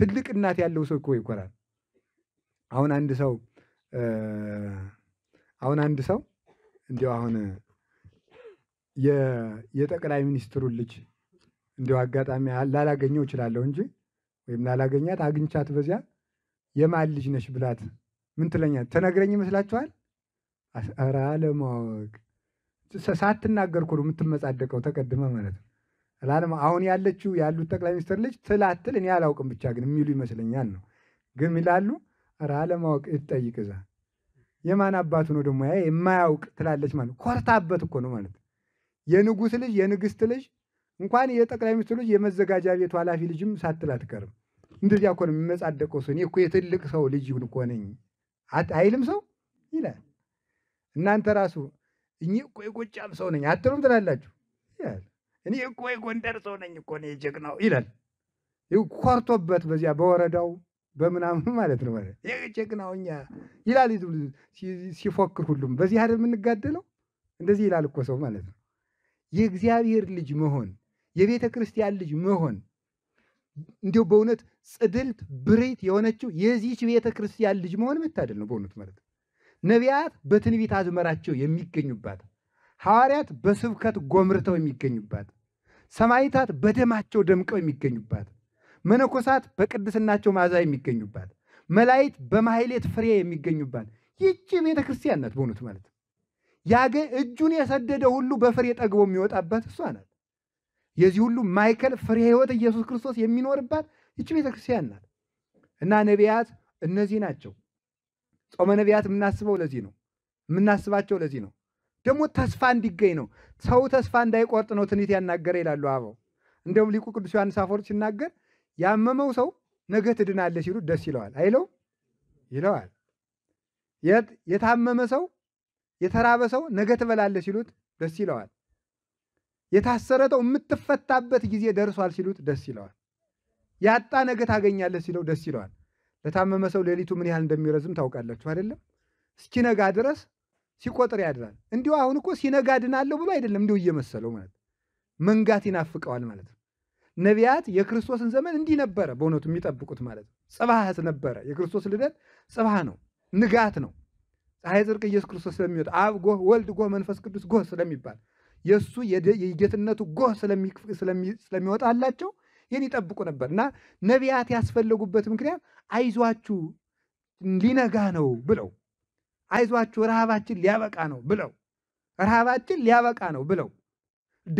ትልቅ እናት ያለው ሰው እኮ ይኮራል። አሁን አንድ ሰው አሁን አንድ ሰው እንዲያው አሁን የጠቅላይ ሚኒስትሩን ልጅ እንዲያው አጋጣሚ ላላገኘው እችላለሁ እንጂ ወይም ላላገኛት አግኝቻት በዚያ የማን ልጅ ነሽ ብላት ምን ትለኛል? ተነግረኝ ይመስላችኋል? ኧረ አለማወቅ ሳትናገር እኮ ነው የምትመጻደቀው፣ ተቀድመ ማለት ነው። ላለም አሁን ያለችው ያሉት ጠቅላይ ሚኒስትር ልጅ ትላትል እኔ አላውቅም፣ ብቻ ግን የሚሉ ይመስለኛል ነው ግን ይላሉ ኧረ አለማወቅ እዛ የማን አባት ነው ደግሞ ያ የማያውቅ ትላለች ማለት ኮርታበት እኮ ነው ማለት የንጉሥ ልጅ የንግሥት ልጅ እንኳን የጠቅላይ ሚኒስትር ልጅ የመዘጋጃ ቤቱ ኃላፊ ልጅም ሳትል አትቀርም። እንደዚያ እኮ ነው የሚመጻደቀው ሰው እኔ እኮ የትልቅ ሰው ልጅ እኮ ነኝ አይልም ሰው ይላል። እናንተ ራሱ እኔ እኮ የጎጫም ሰው ነኝ አትሉም ትላላችሁ። እኔ እኮ የጎንደር ሰው ነኝ እኮ ነው የጀግናው ይላል ኮርቶበት በዚያ በወረዳው በምናምን ማለት ነው። ይህ ጀግናው ይላል ሲፎክር ሁሉም በዚህ አይደል የምንጋደለው? እንደዚህ ይላል እኮ ሰው ማለት ነው። የእግዚአብሔር ልጅ መሆን የቤተ ክርስቲያን ልጅ መሆን እንዲሁ በእውነት ጽድልት ብሬት የሆነችው የዚች ቤተ ክርስቲያን ልጅ መሆን የምታደል ነው በእውነት ማለት ነው። ነቢያት በትንቢት አዝመራቸው የሚገኙባት፣ ሐዋርያት በስብከት ጎምርተው የሚገኙባት፣ ሰማይታት በደማቸው ደምቀው የሚገኙባት መነኮሳት በቅድስናቸው መዓዛ የሚገኙባት፣ መላይት በማህሌት ፍሬ የሚገኙባት ይቺ ቤተ ክርስቲያን ናት። ማለት ያገ እጁን የሰደደ ሁሉ በፍሬ ጠግቦ የሚወጣበት እሷ ናት። የዚህ ሁሉ ማይከል ፍሬ ህይወት ኢየሱስ ክርስቶስ የሚኖርባት ይቺ ቤተ ክርስቲያን ናት እና ነቢያት እነዚህ ናቸው። ጾመ ነቢያት የምናስበው ለዚህ ነው። የምናስባቸው ለዚህ ነው። ደግሞ ተስፋ እንዲገኝ ነው። ሰው ተስፋ እንዳይቆርጥ ነው ትንቢት ያናገረ ይላሉ አበው። እንደውም ሊቁ ቅዱስ ዮሐንስ አፈወርቅ ሲናገር ያመመው ሰው ነገ ትድናለ ሲሉ ደስ ይለዋል አይለው ይለዋል። የታመመ ሰው የተራበ ሰው ነገ ትበላለ ሲሉት ደስ ይለዋል። የታሰረ ሰው የምትፈታበት ጊዜ ደርሷል ሲሉት ደስ ይለዋል። ያጣ ነገ ታገኛለ ሲለው ደስ ይለዋል። ለታመመ ሰው ሌሊቱ ምን ያህል እንደሚረዝም ታውቃላችሁ አይደለም? እስኪነጋ ድረስ ሲቆጥር ያድራል። እንዲሁ አሁን እኮ ሲነጋ ድናለሁ ብሎ አይደለም እንዲሁ እየመሰለው ማለት መንጋት ይናፍቀዋል ማለት ነው። ነቢያት የክርስቶስን ዘመን እንዲህ ነበረ በእውነቱ የሚጠብቁት ማለት ነው። ጽባሐት ነበረ። የክርስቶስ ልደት ጽባሕ ነው፣ ንጋት ነው። ፀሐይ ጽድቅ ኢየሱስ ክርስቶስ ስለሚወጣ አብ ጎህ፣ ወልድ ጎህ፣ መንፈስ ቅዱስ ጎህ ስለሚባል የእሱ የጌትነቱ ጎህ ስለሚወጣላቸው ይህን ይጠብቁ ነበር እና ነቢያት ያስፈለጉበት ምክንያት አይዟችሁ ሊነጋ ነው ብለው፣ አይዟችሁ ረሃባችን ሊያበቃ ነው ብለው፣ ረሃባችን ሊያበቃ ነው ብለው፣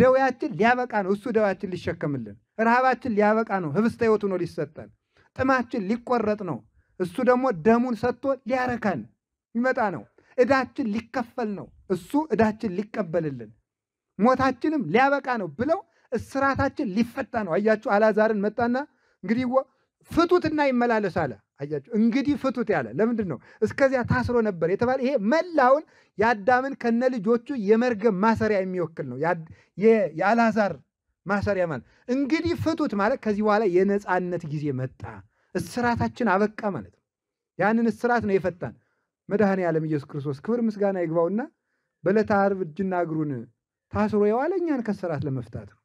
ደዌያችን ሊያበቃ ነው እሱ ደዌያችን ሊሸከምልን ረሃባችን ሊያበቃ ነው፣ ህብስተ ህይወቱ ነው ሊሰጠን። ጥማችን ሊቆረጥ ነው፣ እሱ ደግሞ ደሙን ሰጥቶ ሊያረካን ይመጣ ነው። እዳችን ሊከፈል ነው፣ እሱ እዳችን ሊቀበልልን። ሞታችንም ሊያበቃ ነው ብለው እስራታችን ሊፈታ ነው። አያችሁ አላዛርን መጣና እንግዲህ ፍቱትና ይመላለስ አለ። አያችሁ እንግዲህ ፍቱት ያለ ለምንድን ነው? እስከዚያ ታስሮ ነበር የተባለ ይሄ መላውን የአዳምን ከነ ልጆቹ የመርገም ማሰሪያ የሚወክል ነው። የአላዛር ማሰሪያ ማለት እንግዲህ ፍቱት ማለት ከዚህ በኋላ የነፃነት ጊዜ መጣ፣ እስራታችን አበቃ ማለት ነው። ያንን እስራት ነው የፈታን መድኃኔ ዓለም ኢየሱስ ክርስቶስ ክብር ምስጋና ይግባውና በዕለተ ዓርብ እጅና እግሩን ታስሮ የዋለ እኛን ከስራት ለመፍታት ነው።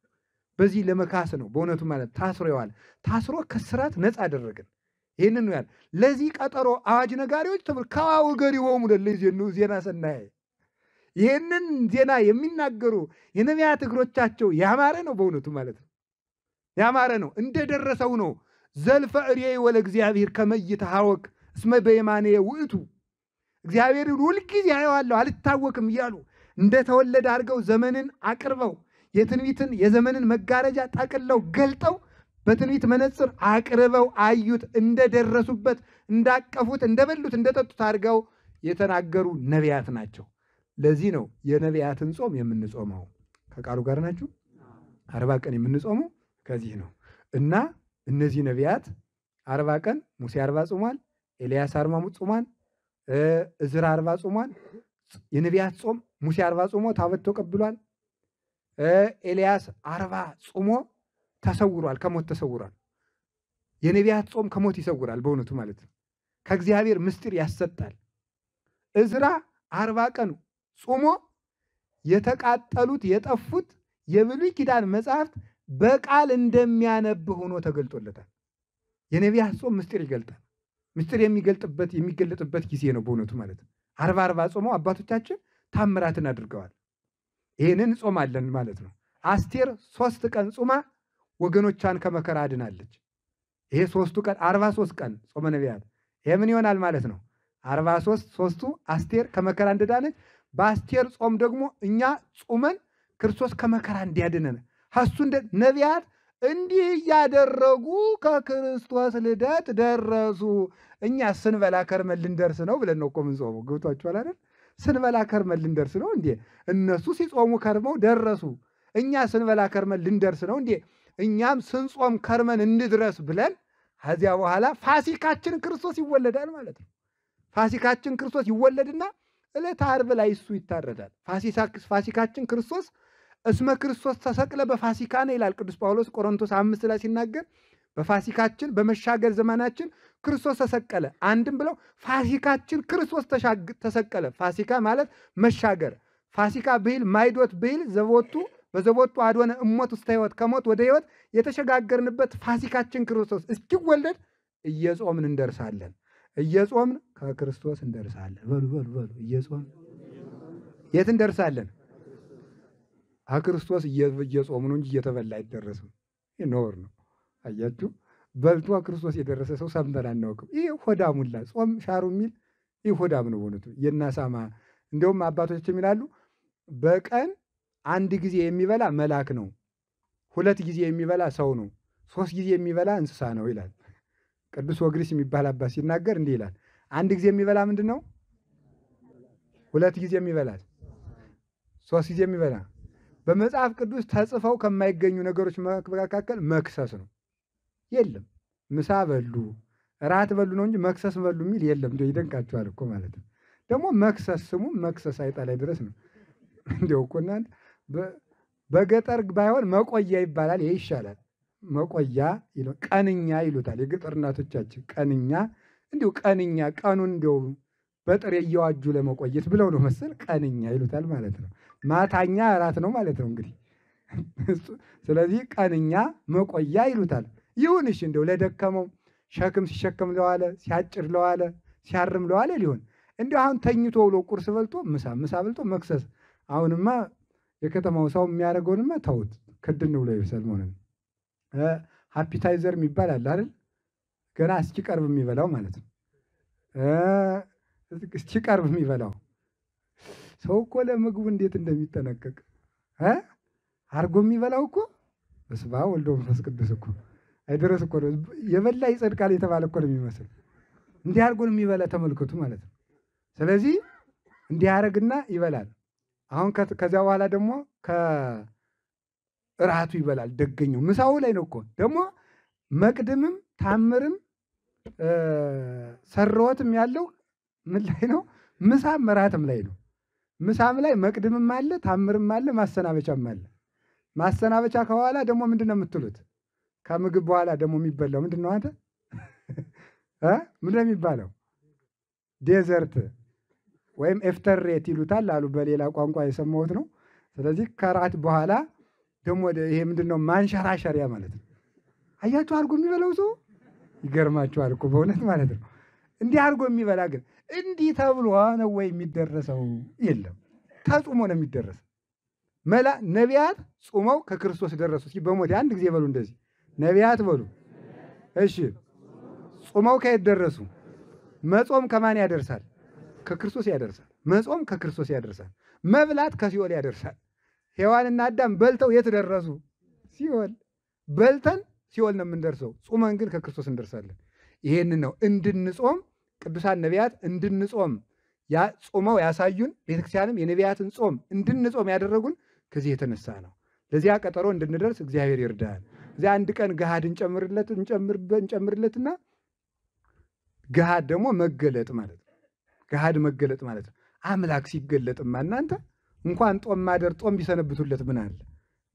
በዚህ ለመካስ ነው። በእውነቱ ማለት ታስሮ የዋለ ታስሮ ከስራት ነፃ አደረገን። ይህንን ነው ያለ። ለዚህ ቀጠሮ አዋጅ ነጋሪዎች ተብሎ ከአውገድ ይሆሙ ለለ ዜና ሰናየ ይህንን ዜና የሚናገሩ የነቢያት እግሮቻቸው ያማረ ነው፣ በእውነቱ ማለት ነው። ያማረ ነው፣ እንደደረሰው ነው። ዘልፈ ዕርየ ወለ እግዚአብሔር ከመይት ሐወክ እስመ በየማኔ ውእቱ እግዚአብሔርን ሁልጊዜ አየዋለሁ አልታወክም እያሉ እንደተወለደ አድርገው ዘመንን አቅርበው የትንቢትን የዘመንን መጋረጃ ጠቅለው ገልጠው በትንቢት መነጽር አቅርበው አዩት። እንደደረሱበት፣ እንዳቀፉት፣ እንደበሉት፣ እንደጠጡት አድርገው የተናገሩ ነቢያት ናቸው። ለዚህ ነው የነቢያትን ጾም የምንጾመው። ከቃሉ ጋር ናችሁ። አርባ ቀን የምንጾመው ከዚህ ነው እና እነዚህ ነቢያት አርባ ቀን ሙሴ አርባ ጾሟል፣ ኤልያስ አርባ ጾሟል፣ እዝራ አርባ ጾሟል። የነቢያት ጾም ሙሴ አርባ ጾሞ ታቦት ተቀብሏል። ኤልያስ አርባ ጾሞ ተሰውሯል፣ ከሞት ተሰውሯል። የነቢያት ጾም ከሞት ይሰውራል፣ በእውነቱ ማለት ነው። ከእግዚአብሔር ምስጢር ያሰጣል። እዝራ አርባ ቀን ጾሞ የተቃጠሉት የጠፉት የብሉይ ኪዳን መጽሐፍት በቃል እንደሚያነብ ሆኖ ተገልጦለታል። የነቢያት ጾም ምስጢር ይገልጣል። ምስጢር የሚገልጥበት የሚገለጥበት ጊዜ ነው። በእውነቱ ማለት ነው። አርባ አርባ ጾሞ አባቶቻችን ታምራትን አድርገዋል። ይህንን ጾም አለን ማለት ነው። አስቴር ሶስት ቀን ጾማ ወገኖቿን ከመከራ አድናለች። ይሄ ሶስቱ ቀን አርባ ሶስት ቀን ጾመ ነቢያት ይሄ ምን ይሆናል ማለት ነው? አርባ ሶስት ሶስቱ አስቴር ከመከራ እንደዳነች በአስቴር ጾም ደግሞ እኛ ጾመን ክርስቶስ ከመከራ እንዲያድነን ሀሱ እንደ ነቢያት እንዲህ እያደረጉ ከክርስቶስ ልደት ደረሱ። እኛ ስንበላ ከርመን ልንደርስ ነው ብለን ነው እኮ ጾሙ ገብቷችኋል አይደል? ስንበላ ከርመን ልንደርስ ነው እንዴ? እነሱ ሲጾሙ ከርመው ደረሱ። እኛ ስንበላ ከርመን ልንደርስ ነው እንዴ? እኛም ስንጾም ከርመን እንድድረስ ብለን ከዚያ በኋላ ፋሲካችን ክርስቶስ ይወለዳል ማለት ነው። ፋሲካችን ክርስቶስ ይወለድና እለት ዓርብ ላይ እሱ ይታረዳል። ፋሲካችን ክርስቶስ እስመ ክርስቶስ ተሰቅለ በፋሲካ ነው ይላል ቅዱስ ጳውሎስ ቆሮንቶስ አምስት ላይ ሲናገር በፋሲካችን በመሻገር ዘመናችን ክርስቶስ ተሰቀለ። አንድም ብለው ፋሲካችን ክርስቶስ ተሰቀለ። ፋሲካ ማለት መሻገር። ፋሲካ ብሂል ማይዶት ብሂል ዘቦቱ በዘቦቱ አድወነ እሞት ውስተ ሕይወት ከሞት ወደ ሕይወት የተሸጋገርንበት ፋሲካችን ክርስቶስ እስኪወለድ እየጾምን እንደርሳለን። እየጾምን ከክርስቶስ እንደርሳለን። በሉ በሉ በሉ እየጾምን የት እንደርሳለን? ከክርስቶስ እየጾሙ ነው እንጂ እየተበላ አይደረስም። ይኖር ነው። አያችሁ፣ በልቶ ክርስቶስ የደረሰ ሰው ሰምተን አናውቅም። ይህ ሆዳሙላ ጾም ሻሩ የሚል ይህ ሆዳም ነው። በእውነቱ የናሳማ እንደውም አባቶች የሚላሉ በቀን አንድ ጊዜ የሚበላ መልአክ ነው፣ ሁለት ጊዜ የሚበላ ሰው ነው፣ ሶስት ጊዜ የሚበላ እንስሳ ነው ይላል። ቅዱስ ወግሪስ የሚባል አባት ሲናገር እንዲህ ይላል። አንድ ጊዜ የሚበላ ምንድን ነው? ሁለት ጊዜ የሚበላ ሶስት ጊዜ የሚበላ በመጽሐፍ ቅዱስ ተጽፈው ከማይገኙ ነገሮች መካከል መክሰስ ነው። የለም ምሳ በሉ እራት በሉ ነው እንጂ መክሰስ በሉ የሚል የለም። እንዲ ይደንቃችኋል እኮ ማለት ነው። ደግሞ መክሰስ ስሙ መክሰስ አይጣ ላይ ድረስ ነው። እንዲ እኮ እናንተ በገጠር ባይሆን መቆያ ይባላል። ይሄ ይሻላል። መቆያ ቀንኛ ይሉታል የገጠር እናቶቻችን። ቀንኛ እንዲሁ ቀንኛ ቀኑን እንዲሁ በጥሬ እየዋጁ ለመቆየት ብለው ነው መሰል ቀንኛ ይሉታል ማለት ነው። ማታኛ እራት ነው ማለት ነው እንግዲህ። ስለዚህ ቀንኛ መቆያ ይሉታል። ይሁንሽ እንደው ለደከመው ሸክም ሲሸከም ለዋለ ሲያጭር ለዋለ ሲያርም ለዋለ ሊሆን እንዲሁ አሁን ተኝቶ ብሎ ቁርስ በልቶ ምሳ ምሳ በልቶ መክሰስ አሁንማ የከተማው ሰው የሚያደርገውንማ ተውት፣ ክድን ብሎ ይብሰል መሆኑን ሃፒታይዘር የሚባል አለ አይደል? ገና እስኪቀርብ የሚበላው ማለት ነው። እስኪቀርብ የሚበላው ሰው እኮ ለምግቡ እንዴት እንደሚጠነቀቅ አርጎ የሚበላው እኮ በስመ አብ ወልድ ቅዱስ እኮ አይደረስ እኮ የበላ ይጸድቃል የተባለ እኮ ነው የሚመስል እንዲህ አርጎ ነው የሚበላ ተመልከቱ ማለት ነው። ስለዚህ እንዲህ አረግና ይበላል። አሁን ከዚያ በኋላ ደግሞ እራቱ ይበላል ደገኘው። ምሳው ላይ ነው እኮ ደግሞ መቅድምም ታምርም ሰረወትም ያለው ምን ላይ ነው? ምሳም እራትም ላይ ነው። ምሳም ላይ መቅድምም አለ፣ ታምርም አለ፣ ማሰናበቻም አለ። ማሰናበቻ ከኋላ ደግሞ ምንድን ነው የምትሉት? ከምግብ በኋላ ደግሞ የሚበላው ምንድን ነው? አንተ ምንድን ነው የሚባለው? ዴዘርት ወይም ኤፍተርሬት ይሉታል አሉ። በሌላ ቋንቋ የሰማሁት ነው። ስለዚህ ከራት በኋላ ደግሞ ይሄ ምንድን ነው ማንሸራሸሪያ ማለት ነው። አያችሁ አድርጎ የሚበላው ሰው ይገርማችኋል እኮ በእውነት ማለት ነው። እንዲህ አድርጎ የሚበላ ግን እንዲህ ተብሎ ነው ወይ የሚደረሰው? የለም ተጽሞ ነው የሚደረሰው። መላ ነቢያት ጾመው ከክርስቶስ ደረሱ። እስኪ በሞት አንድ ጊዜ በሉ እንደዚህ ነቢያት በሉ። እሺ ጾመው ከየት ደረሱ? መጾም ከማን ያደርሳል? ከክርስቶስ ያደርሳል። መጾም ከክርስቶስ ያደርሳል። መብላት ከሲኦል ያደርሳል። ሔዋንና አዳም በልተው የት ደረሱ? ሲኦል። በልተን ሲኦል ነው የምንደርሰው። ጾመን ግን ከክርስቶስ እንደርሳለን። ይሄንን ነው እንድንጾም ቅዱሳን ነቢያት እንድንጾም ጾመው ያሳዩን። ቤተክርስቲያንም የነቢያትን ጾም እንድንጾም ያደረጉን ከዚህ የተነሳ ነው። ለዚያ ቀጠሮ እንድንደርስ እግዚአብሔር ይርዳል። እዚ አንድ ቀን ገሃድ እንጨምርለትና ገሃድ ደግሞ መገለጥ ማለት ነው። ገሃድ መገለጥ ማለት ነው። አምላክ ሲገለጥማ እናንተ እንኳን ጦም ማደር ጦም ቢሰነብቱለት ምን አለ?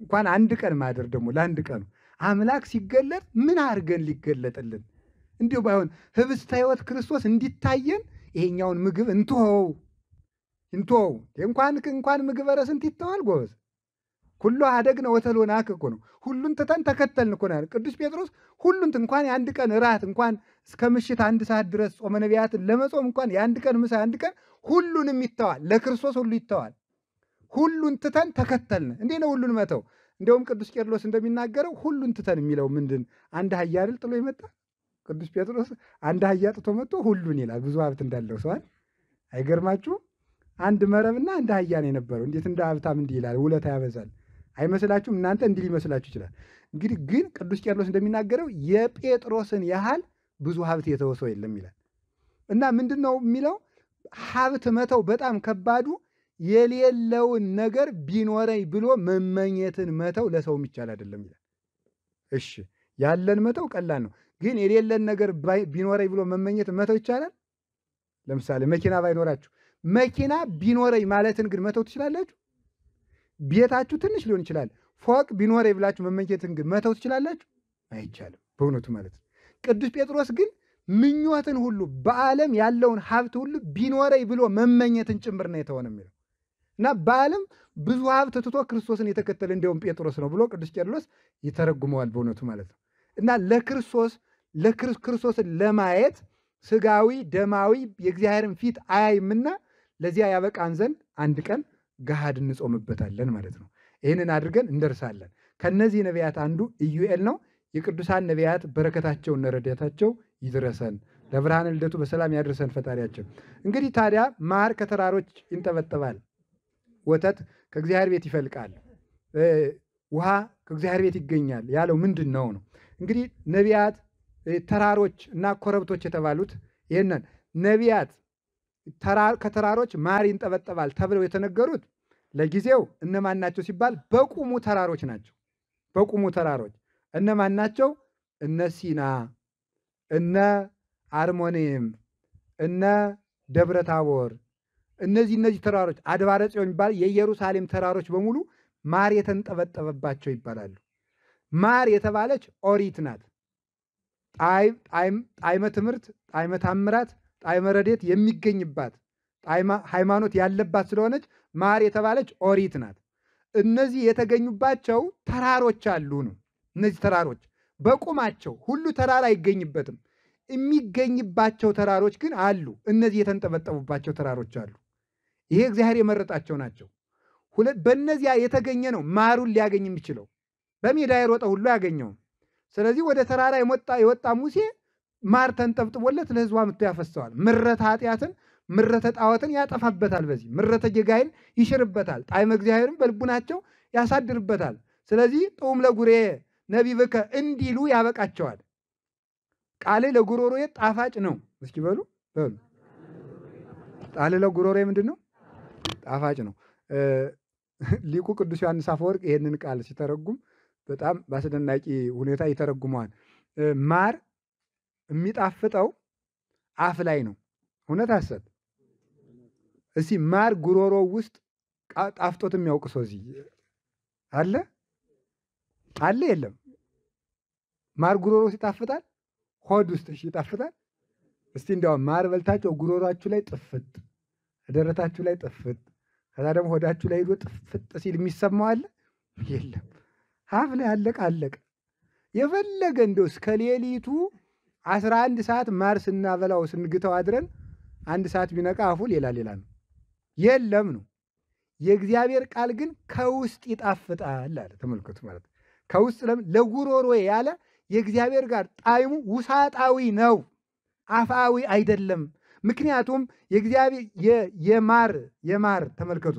እንኳን አንድ ቀን ማደር ደግሞ ለአንድ ቀኑ አምላክ ሲገለጥ ምን አድርገን ሊገለጥልን እንዲሁ ባይሆን ህብስተ ሕይወት ክርስቶስ እንዲታየን ይሄኛውን ምግብ እንትሆው እንትሆው እንኳን እንኳን ምግብ ረስንት ይተዋል ጎበዝ ሁሉ አደግ ነው ወተሎና እኮ ነው። ሁሉን ትተን ተከተልን እኮ ነው ቅዱስ ጴጥሮስ። ሁሉን እንኳን የአንድ ቀን እራት እንኳን እስከ ምሽት አንድ ሰዓት ድረስ ጾመ ነቢያትን ለመጾም እንኳን የአንድ ቀን ምሳ፣ አንድ ቀን ሁሉንም ይተዋል። ለክርስቶስ ሁሉ ይተዋል። ሁሉን ትተን ተከተልን። እንዴ ነው ሁሉን መተው? እንደውም ቅዱስ ቄርሎስ እንደሚናገረው ሁሉን ትተን የሚለው ምንድን አንድ አህያ አይደል ጥሎ ይመጣ ቅዱስ ጴጥሮስ አንድ አህያ ጥቶ መጥቶ ሁሉን ይላል። ብዙ ሀብት እንዳለው ሰዋል አይገርማችሁም? አንድ መረብና አንድ አህያ ነው የነበረው። እንዴት እንደ ሀብታም እንዲህ ይላል፣ ውለታ ያበዛል። አይመስላችሁም? እናንተ እንዲህ ሊመስላችሁ ይችላል። እንግዲህ ግን ቅዱስ ቄርሎስ እንደሚናገረው የጴጥሮስን ያህል ብዙ ሀብት የተወሰው የለም ይላል እና ምንድን ነው የሚለው ሀብት መተው በጣም ከባዱ የሌለውን ነገር ቢኖረኝ ብሎ መመኘትን መተው ለሰው የሚቻል አይደለም ይላል። እሺ ያለን መተው ቀላል ነው፣ ግን የሌለን ነገር ቢኖረኝ ብሎ መመኘትን መተው ይቻላል? ለምሳሌ መኪና ባይኖራችሁ መኪና ቢኖረኝ ማለትን ግን መተው ትችላላችሁ? ቤታችሁ ትንሽ ሊሆን ይችላል፣ ፎቅ ቢኖረኝ ብላችሁ መመኘትን ግን መተው ትችላላችሁ? አይቻልም፣ በእውነቱ ማለት ነው። ቅዱስ ጴጥሮስ ግን ምኞትን ሁሉ በዓለም ያለውን ሀብት ሁሉ ቢኖረኝ ብሎ መመኘትን ጭምር ነው የተሆነ የሚለው እና በአለም ብዙ ሀብት ትቶ ክርስቶስን የተከተለ እንዲሁም ጴጥሮስ ነው ብሎ ቅዱስ ቄርሎስ ይተረጉመዋል በእውነቱ ማለት ነው። እና ለክርስቶስ ለክርስቶስን ለማየት ስጋዊ ደማዊ የእግዚአብሔርን ፊት አያይምና ለዚያ ያበቃን ዘንድ አንድ ቀን ገሃድ እንጾምበታለን ማለት ነው። ይህንን አድርገን እንደርሳለን። ከነዚህ ነቢያት አንዱ ኢዩኤል ነው። የቅዱሳን ነቢያት በረከታቸው ረዳታቸው ይድረሰን። ለብርሃን ልደቱ በሰላም ያድርሰን ፈጣሪያቸው። እንግዲህ ታዲያ ማር ከተራሮች ይንጠበጠባል ወተት ከእግዚአብሔር ቤት ይፈልቃል፣ ውሃ ከእግዚአብሔር ቤት ይገኛል ያለው ምንድን ነው ነው? እንግዲህ ነቢያት ተራሮች እና ኮረብቶች የተባሉት ይህንን ነቢያት ከተራሮች ማር ይንጠበጠባል ተብለው የተነገሩት ለጊዜው እነማን ናቸው ሲባል በቁሙ ተራሮች ናቸው። በቁሙ ተራሮች እነማን ናቸው? እነ ሲና፣ እነ አርሞኒም፣ እነ ደብረ ታቦር እነዚህ እነዚህ ተራሮች አድባረ ጽዮን የሚባል የኢየሩሳሌም ተራሮች በሙሉ ማር የተንጠበጠበባቸው ይባላሉ። ማር የተባለች ኦሪት ናት። ጣይመ ትምህርት፣ ጣይመ ታምራት፣ ጣይመ ረዴት የሚገኝባት ሃይማኖት ያለባት ስለሆነች ማር የተባለች ኦሪት ናት። እነዚህ የተገኙባቸው ተራሮች አሉ ነው። እነዚህ ተራሮች በቁማቸው ሁሉ ተራራ አይገኝበትም። የሚገኝባቸው ተራሮች ግን አሉ። እነዚህ የተንጠበጠቡባቸው ተራሮች አሉ። ይሄ እግዚአብሔር የመረጣቸው ናቸው። ሁለት በእነዚያ የተገኘ ነው ማሩን ሊያገኝ የሚችለው በሜዳ የሮጠ ሁሉ አያገኘውም። ስለዚህ ወደ ተራራ የወጣ ሙሴ ማር ተንጠብጥቦለት ለህዝቡ ምቶ ያፈሰዋል። ምረተ ኃጢአትን ምረተ ጣዖትን ያጠፋበታል። በዚህ ምረተ ጌጋይን ይሽርበታል። ጣዕመ እግዚአብሔርን በልቡናቸው ያሳድርበታል። ስለዚህ ጥዑም ለጉሬ ነቢብከ እንዲሉ ያበቃቸዋል። ቃል ለጉሮሮዬ ጣፋጭ ነው። እስኪ በሉ በሉ ቃል ለጉሮሮዬ ምንድን ነው? ጣፋጭ ነው። ሊቁ ቅዱስ ዮሐንስ አፈወርቅ ይህንን ቃል ሲተረጉም በጣም በአስደናቂ ሁኔታ ይተረጉመዋል። ማር የሚጣፍጠው አፍ ላይ ነው። እውነት አሰብ እስቲ ማር ጉሮሮ ውስጥ ጣፍጦት የሚያውቅ ሰው እዚህ አለ አለ? የለም? ማር ጉሮሮ ውስጥ ይጣፍጣል? ሆድ ውስጥ ይጣፍጣል? እስቲ እንዲያውም ማር በልታቸው ጉሮሯችሁ ላይ ጥፍጥ ደረታችሁ ላይ ጥፍጥ ከዛ ደግሞ ሆዳችሁ ላይ ሄዶ ጥፍጥ ሲል የሚሰማው አለ የለም። ሀፍ ላይ አለቀ አለቀ። የፈለገ እንደው እስከ ሌሊቱ አስራ አንድ ሰዓት ማር ስናበላው ስንግተው አድረን አንድ ሰዓት ቢነቃ አፉ ሌላ ሌላ ነው የለም ነው። የእግዚአብሔር ቃል ግን ከውስጥ ይጣፍጣል አለ። ተመልከቱ ማለት ከውስጥ ለምን ለጉሮሮ ያለ የእግዚአብሔር ጋር ጣይሙ ውሳጣዊ ነው፣ አፋዊ አይደለም። ምክንያቱም የእግዚአብሔር የማር የማር ተመልከቱ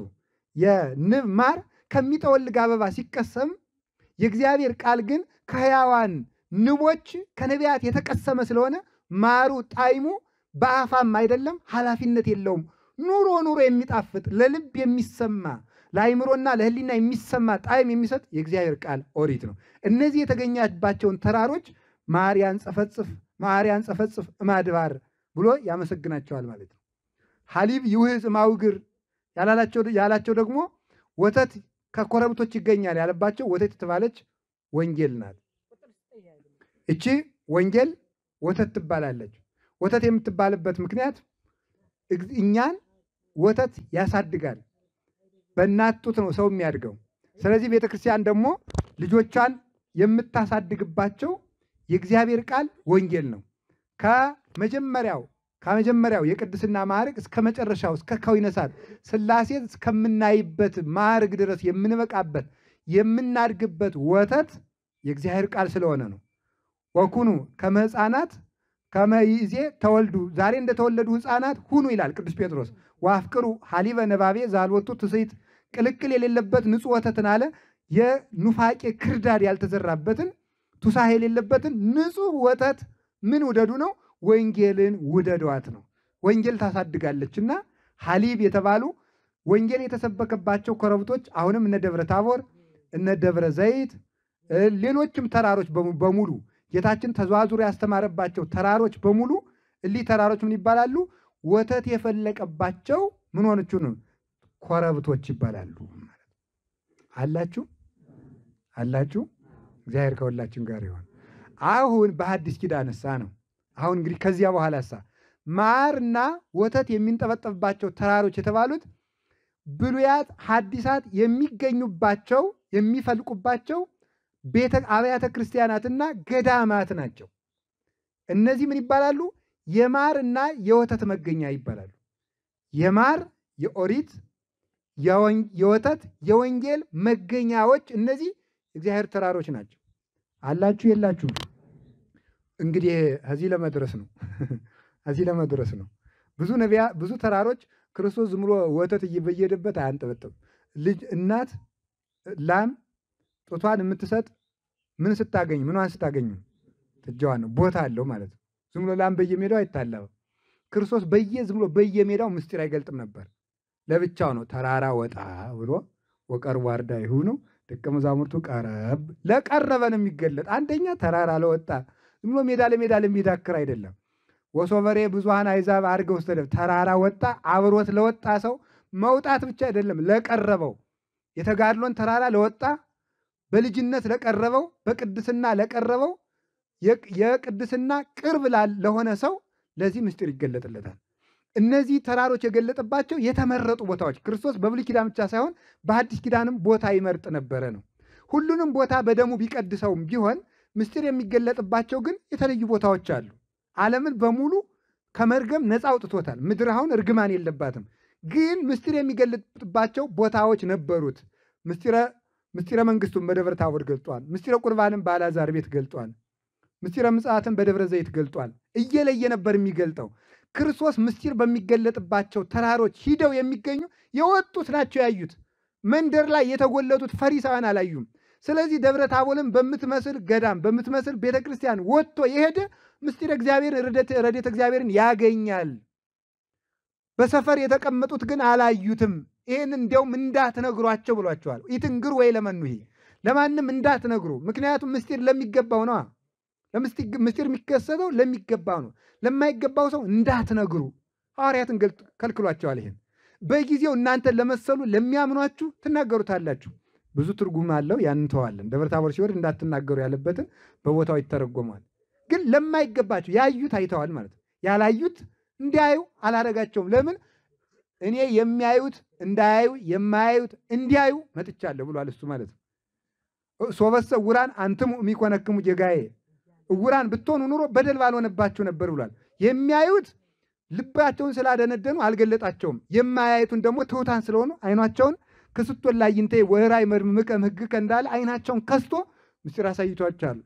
የንብ ማር ከሚጠወልግ አበባ ሲቀሰም የእግዚአብሔር ቃል ግን ከሕያዋን ንቦች ከነቢያት የተቀሰመ ስለሆነ ማሩ ጣይሙ በአፋም አይደለም፣ ኃላፊነት የለውም። ኑሮ ኑሮ የሚጣፍጥ ለልብ የሚሰማ ለአይምሮና ለሕሊና የሚሰማ ጣዕም የሚሰጥ የእግዚአብሔር ቃል ኦሪት ነው። እነዚህ የተገኘባቸውን ተራሮች ማርያን ያንጸፈጽፍ ማርያን ያንጸፈጽፍ እማድባር ብሎ ያመሰግናቸዋል ማለት ነው። ሀሊብ ይውህዝ ማውግር ያላቸው ደግሞ ወተት ከኮረብቶች ይገኛል ያለባቸው ወተት የተባለች ወንጌል ናት። እቺ ወንጌል ወተት ትባላለች። ወተት የምትባልበት ምክንያት እኛን ወተት ያሳድጋል። በእናት ጡት ነው ሰው የሚያድገው። ስለዚህ ቤተ ክርስቲያን ደግሞ ልጆቿን የምታሳድግባቸው የእግዚአብሔር ቃል ወንጌል ነው። ከመጀመሪያው ከመጀመሪያው የቅድስና ማዕርግ እስከ መጨረሻው እስከ ከዊነሳት ስላሴ እስከምናይበት ማዕርግ ድረስ የምንበቃበት የምናድግበት ወተት የእግዚአብሔር ቃል ስለሆነ ነው። ወኩኑ ከመ ሕፃናት ከመ ይእዜ ተወልዱ፣ ዛሬ እንደተወለዱ ሕፃናት ሁኑ ይላል ቅዱስ ጴጥሮስ። ዋፍቅሩ ሀሊበ ነባቤ ዛልወቱ ትስይት፣ ቅልቅል የሌለበት ንጹሕ ወተትን አለ። የኑፋቄ ክርዳድ ያልተዘራበትን ቱሳሄ የሌለበትን ንጹህ ወተት ምን ውደዱ ነው? ወንጌልን ውደዷት ነው። ወንጌል ታሳድጋለች እና ሀሊብ የተባሉ ወንጌል የተሰበከባቸው ኮረብቶች አሁንም እነ ደብረ ታቦር እነ ደብረ ዘይት ሌሎችም ተራሮች በሙሉ ጌታችን ተዘዋዙሮ ያስተማረባቸው ተራሮች በሙሉ እሊህ ተራሮች ምን ይባላሉ? ወተት የፈለቀባቸው ምን ሆነች ነው? ኮረብቶች ይባላሉ። አላችሁ አላችሁ። እግዚአብሔር ከሁላችን ጋር ይሆን። አሁን በሀዲስ ኪዳን ሳ ነው። አሁን እንግዲህ ከዚያ በኋላ እሳ ማርና ወተት የሚንጠበጠብባቸው ተራሮች የተባሉት ብሉያት ሐዲሳት የሚገኙባቸው የሚፈልቁባቸው አብያተ ክርስቲያናትና ገዳማት ናቸው። እነዚህ ምን ይባላሉ? የማርና የወተት መገኛ ይባላሉ። የማር የኦሪት የወተት የወንጌል መገኛዎች እነዚህ እግዚአብሔር ተራሮች ናቸው። አላችሁ የላችሁም? እንግዲህ እዚህ ለመድረስ ነው እዚህ ለመድረስ ነው። ብዙ ነቢያ ብዙ ተራሮች ክርስቶስ ዝምሮ ወተት እየበየደበት አያንጠበጥም። ልጅ እናት ላም ጡቷን የምትሰጥ ምን ስታገኝ ምኗን ስታገኝ ጥጃዋን ነው። ቦታ አለው ማለት ነው። ዝም ብሎ ላም በየሜዳው አይታለብም። ክርስቶስ በየ ዝም ብሎ በየሜዳው ምስጢር አይገልጥም ነበር። ለብቻው ነው ተራራ ወጣ ብሎ ወቀርቡ ዋርዳ ይሁኑ ደቀ መዛሙርቱ ቀረብ ለቀረበ ነው የሚገለጥ አንደኛ ተራራ ለወጣ ዝም ብሎ ሜዳ ለሜዳ ለሚዳክር አይደለም። ወሶበሬ ብዙሃን አይዛብ አድርገ ውስጥ ተራራ ወጣ። አብሮት ለወጣ ሰው መውጣት ብቻ አይደለም፣ ለቀረበው የተጋድሎን ተራራ ለወጣ በልጅነት ለቀረበው በቅድስና ለቀረበው የቅድስና ቅርብ ለሆነ ሰው ለዚህ ምስጢር ይገለጥለታል። እነዚህ ተራሮች የገለጠባቸው የተመረጡ ቦታዎች ክርስቶስ በብሉይ ኪዳን ብቻ ሳይሆን በአዲስ ኪዳንም ቦታ ይመርጥ ነበረ ነው። ሁሉንም ቦታ በደሙ ቢቀድሰውም ቢሆን ምስጢር የሚገለጥባቸው ግን የተለዩ ቦታዎች አሉ። ዓለምን በሙሉ ከመርገም ነፃ አውጥቶታል። ምድር አሁን እርግማን የለባትም። ግን ምስጢር የሚገለጥባቸው ቦታዎች ነበሩት። ምስጢረ መንግስቱን በደብረ ታቦር ገልጧል። ምስጢረ ቁርባንን በአልዓዛር ቤት ገልጧል። ምስጢረ ምጽአትን በደብረ ዘይት ገልጧል። እየለየ ነበር የሚገልጠው። ክርስቶስ ምስጢር በሚገለጥባቸው ተራሮች ሂደው የሚገኙ የወጡት ናቸው ያዩት። መንደር ላይ የተጎለጡት ፈሪሳውያን አላዩም። ስለዚህ ደብረ ታቦርን በምትመስል ገዳም በምትመስል ቤተ ክርስቲያን ወጥቶ የሄደ ምስጢር እግዚአብሔር ረዴት እግዚአብሔርን ያገኛል። በሰፈር የተቀመጡት ግን አላዩትም። ይህን እንዲያውም እንዳትነግሯቸው ብሏቸዋል። ኢትንግር ወይ ለመኑ ይሄ ለማንም እንዳትነግሩ። ምክንያቱም ምስጢር ለሚገባው ነዋ። ምስጢር የሚከሰተው ለሚገባው ነው። ለማይገባው ሰው እንዳትነግሩ ሐዋርያትን ከልክሏቸዋል። ይህን በጊዜው እናንተ ለመሰሉ ለሚያምኗችሁ ትናገሩታላችሁ። ብዙ ትርጉም አለው። ተዋለን። ደብረ ታቦር ሲወርድ እንዳትናገሩ ያለበትን በቦታው ይተረጎማል። ግን ለማይገባቸው ያዩት አይተዋል ማለት ነው። ያላዩት እንዲያዩ አላረጋቸውም። ለምን እኔ የሚያዩት እንዳያዩ የማያዩት እንዲያዩ መጥቻለሁ ብሏል እሱ ማለት ነው። ሶበሰ ዕውራን አንትሙ እሚኮነክሙ ጀጋዬ፣ ዕውራን ብትሆኑ ኑሮ በደል ባልሆነባቸው ነበር ብሏል። የሚያዩት ልባቸውን ስላደነደኑ አልገለጣቸውም። የማያዩቱን ደግሞ ትሑታን ስለሆኑ አይኗቸውን ክስቶን ላይንቴ ወህራይ መርምቀም ህግከ እንዳለ አይናቸውን ከስቶ ምስጢር አሳይቷቸዋል።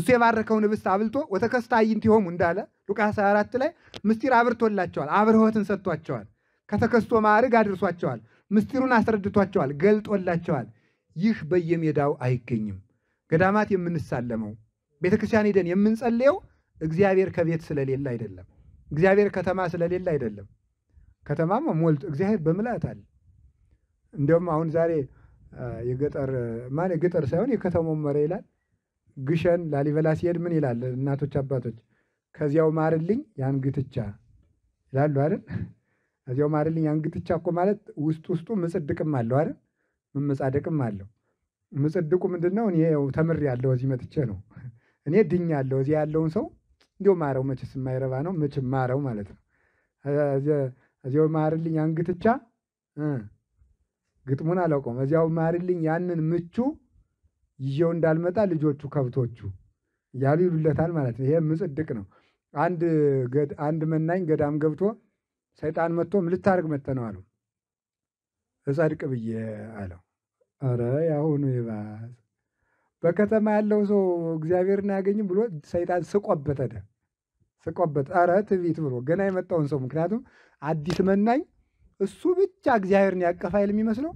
እሱ የባረከውን ህብስት አብልቶ ወተከስተ አይንቲሆሙ እንዳለ ሉቃስ 24 ላይ ምስጢር አብርቶላቸዋል። አብርሆትን ሰጥቷቸዋል። ከተከስቶ ማዕርግ አድርሷቸዋል። ምስጢሩን አስረድቷቸዋል፣ ገልጦላቸዋል። ይህ በየሜዳው አይገኝም። ገዳማት የምንሳለመው ቤተ ክርስቲያን ሄደን የምንጸልየው እግዚአብሔር ከቤት ስለሌለ አይደለም። እግዚአብሔር ከተማ ስለሌለ አይደለም። ከተማማ ሞልቶ እግዚአብሔር በምልአት አለ። እንዲሁም አሁን ዛሬ የገጠር ማን የገጠር ሳይሆን የከተማው መረ ይላል ግሸን ላሊበላ ሲሄድ ምን ይላል? እናቶች አባቶች ከዚያው ማርልኝ ያንግትቻ ይላሉ አይደል? ከዚያው ማርልኝ ያንግትቻ እኮ ማለት ውስጥ ውስጡ ምጽድቅም አለው አይደል? መመጻደቅም አለው። ምጽድቁ ምንድን ነው? እኔ ያለው እዚህ መጥቼ ነው እኔ ያለው እዚህ ያለውን ሰው እንዲሁ ማረው፣ መችስ የማይረባ ነው መችም ማረው ማለት ነው። እዚያው ማርልኝ ያንግትቻ ግጥሙን አላውቀውም። እዚያው ማርልኝ ያንን ምቹ ይዤው እንዳልመጣ ልጆቹ ከብቶቹ እያሉ ይሉለታል ማለት ነው። ይሄ ምጽድቅ ነው። አንድ መናኝ ገዳም ገብቶ ሰይጣን መጥቶ ምልታርግ መተ ነው አለው። እጸድቅ ብዬ አለው። ኧረ ያሁኑ ይባስ በከተማ ያለው ሰው እግዚአብሔርን አያገኝም ብሎ ሰይጣን ስቆበት ሄደ። ስቆበት ኧረ ትቢት ብሎ ገና የመጣውን ሰው ምክንያቱም አዲስ መናኝ እሱ ብቻ እግዚአብሔርን ያቀፈ ኃይል የሚመስለው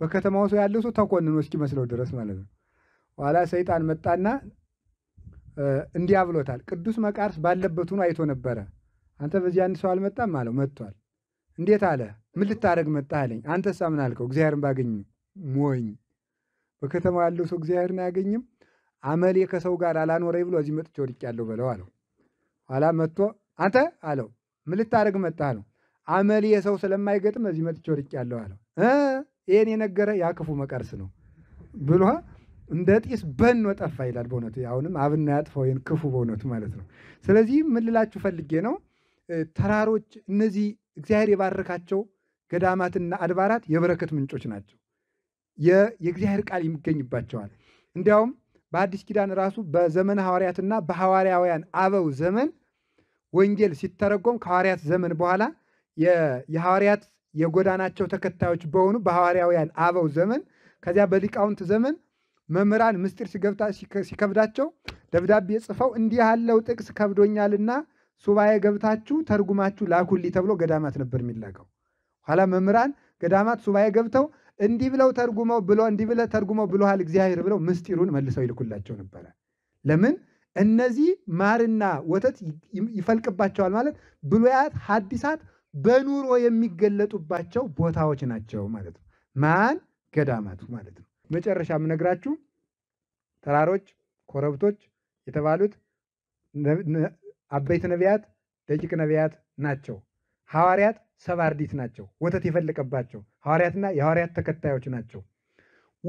በከተማው ሰው ያለው ሰው ተኮንኖ እስኪመስለው ድረስ ማለት ነው። ኋላ ሰይጣን መጣና እንዲያ ብሎታል። ቅዱስ መቃርስ ባለበት ሆኖ አይቶ ነበረ። አንተ በዚህ አንድ ሰው አልመጣም አለው። መጥቷል። እንዴት አለ። ምን ልታደረግ መጣ አለኝ። አንተሳ ምን አልከው? እግዚአብሔርን ባገኝ ሞኝ። በከተማው ያለው ሰው እግዚአብሔርን አያገኝም። አመሌ ከሰው ጋር አላኖረኝ ብሎ እዚህ መጥቼ ወድቄያለሁ በለው አለው። ኋላ መጥቶ አንተ አለው ምን ልታደረግ መጣ አለው። አመል የሰው ስለማይገጥም እዚህ መጥቼ ያለው አለው። ይህን የነገረ ያክፉ ክፉ መቀርስ ነው ብሎ እንደ ጢስ በኖ ጠፋ ይላል። በእውነቱ አሁንም አብና ያጥፋው ይህን ክፉ በእውነቱ ማለት ነው። ስለዚህ ምን ፈልጌ ነው፣ ተራሮች እነዚህ እግዚአብሔር የባረካቸው ገዳማትና አድባራት የበረከት ምንጮች ናቸው። የእግዚአብሔር ቃል ይገኝባቸዋል። እንዲያውም በአዲስ ኪዳን ራሱ በዘመን ሐዋርያትና በሐዋርያውያን አበው ዘመን ወንጌል ሲተረጎም ከሐዋርያት ዘመን በኋላ የሐዋርያት የጎዳናቸው ተከታዮች በሆኑ በሐዋርያውያን አበው ዘመን ከዚያ በሊቃውንት ዘመን መምህራን ምስጢር ሲከብዳቸው ደብዳቤ ጽፈው እንዲህ ያለው ጥቅስ ከብዶኛልና ሱባኤ ገብታችሁ ተርጉማችሁ ላኩልኝ ተብሎ ገዳማት ነበር የሚላከው። ኋላ መምህራን ገዳማት ሱባኤ ገብተው እንዲህ ብለው ተርጉመው ብሎ እንዲህ ብለ ተርጉመው ብሎሃል እግዚአብሔር ብለው ምስጢሩን መልሰው ይልኩላቸው ነበረ። ለምን እነዚህ ማርና ወተት ይፈልቅባቸዋል ማለት ብሉያት ሐዲሳት በኑሮ የሚገለጡባቸው ቦታዎች ናቸው ማለት ነው። ማን ገዳማቱ ማለት ነው። መጨረሻ የምነግራችሁ ተራሮች፣ ኮረብቶች የተባሉት አበይት ነቢያት፣ ደቂቅ ነቢያት ናቸው። ሐዋርያት ሰባርዲት ናቸው። ወተት የፈለቀባቸው ሐዋርያትና የሐዋርያት ተከታዮች ናቸው።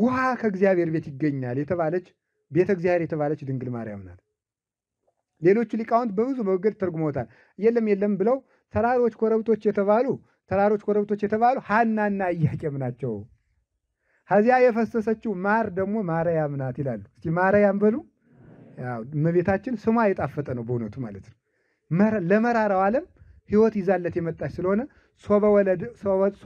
ውሃ ከእግዚአብሔር ቤት ይገኛል የተባለች ቤተ እግዚአብሔር የተባለች ድንግል ማርያም ናት። ሌሎቹ ሊቃውንት በብዙ መንገድ ተርጉመውታል። የለም የለም ብለው ተራሮች ኮረብቶች የተባሉ ተራሮች ኮረብቶች የተባሉ ሐናና ኢያቄም ናቸው። ከዚያ የፈሰሰችው ማር ደግሞ ማርያም ናት ይላሉ። እስቲ ማርያም በሉ። እመቤታችን ስሟ የጣፈጠ ነው በእውነቱ ማለት ነው። ለመራራው ዓለም ሕይወት ይዛለት የመጣች ስለሆነ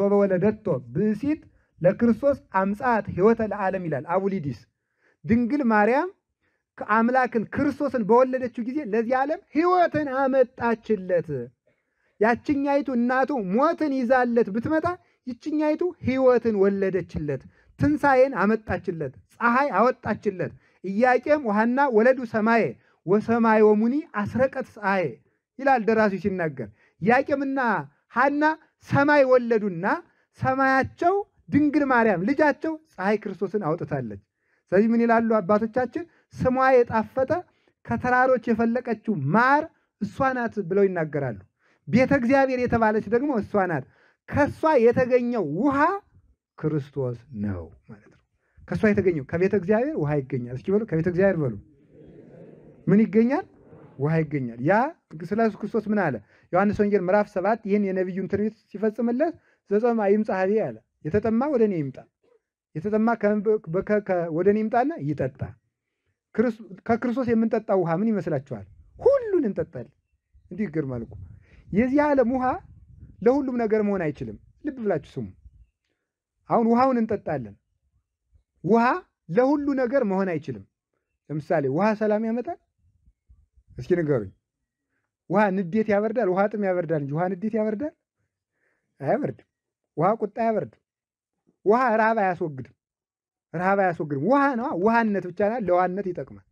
ሶበ ወለደቶ ብእሲት ለክርስቶስ አምጻት ሕይወተ ለዓለም ይላል አቡሊዲስ። ድንግል ማርያም አምላክን ክርስቶስን በወለደችው ጊዜ ለዚህ ዓለም ሕይወትን አመጣችለት። ያችኛይቱ እናቱ ሞትን ይዛለት ብትመጣ ይችኛይቱ ሕይወትን ወለደችለት፣ ትንሣኤን አመጣችለት፣ ፀሐይ አወጣችለት። ኢያቄም ውሃና ወለዱ ሰማዬ ወሰማይ ወሙኒ አስረቀት ፀሐዬ ይላል ደራሲ ሲናገር። ኢያቄምና ሐና ሰማይ ወለዱና ሰማያቸው ድንግል ማርያም ልጃቸው ፀሐይ ክርስቶስን አውጥታለች። ስለዚህ ምን ይላሉ አባቶቻችን? ስሟ የጣፈጠ ከተራሮች የፈለቀችው ማር እሷ ናት ብለው ይናገራሉ። ቤተ እግዚአብሔር የተባለች ደግሞ እሷ ናት። ከእሷ የተገኘው ውሃ ክርስቶስ ነው ማለት ነው። ከእሷ የተገኘው ከቤተ እግዚአብሔር ውሃ ይገኛል። እስኪ በሉ ከቤተ እግዚአብሔር በሉ ምን ይገኛል? ውሃ ይገኛል። ያ ስለ ኢየሱስ ክርስቶስ ምን አለ? ዮሐንስ ወንጌል ምዕራፍ ሰባት ይህን የነቢዩን ትንቢት ሲፈጽምለት ዘጸማ ይምጻህቤ አለ፣ የተጠማ ወደ እኔ ይምጣ፣ የተጠማ ወደ እኔ ይምጣና ይጠጣ። ከክርስቶስ የምንጠጣ ውሃ ምን ይመስላችኋል? ሁሉን እንጠጣል። እንዲህ ይገርማል እኮ የዚህ ዓለም ውሃ ለሁሉም ነገር መሆን አይችልም። ልብ ብላችሁ ስሙ። አሁን ውሃውን እንጠጣለን። ውሃ ለሁሉ ነገር መሆን አይችልም። ለምሳሌ ውሃ ሰላም ያመጣል? እስኪ ንገሩኝ። ውሃ ንዴት ያበርዳል? ውሃ ጥም ያበርዳል እንጂ ውሃ ንዴት ያበርዳል? አያበርድም። ውሃ ቁጣ አያበርድም። ውሃ ረሃብ አያስወግድም። ረሃብ አያስወግድም። ውሃ ነዋ። ውሃነት ብቻ ለዋነት ይጠቅማል።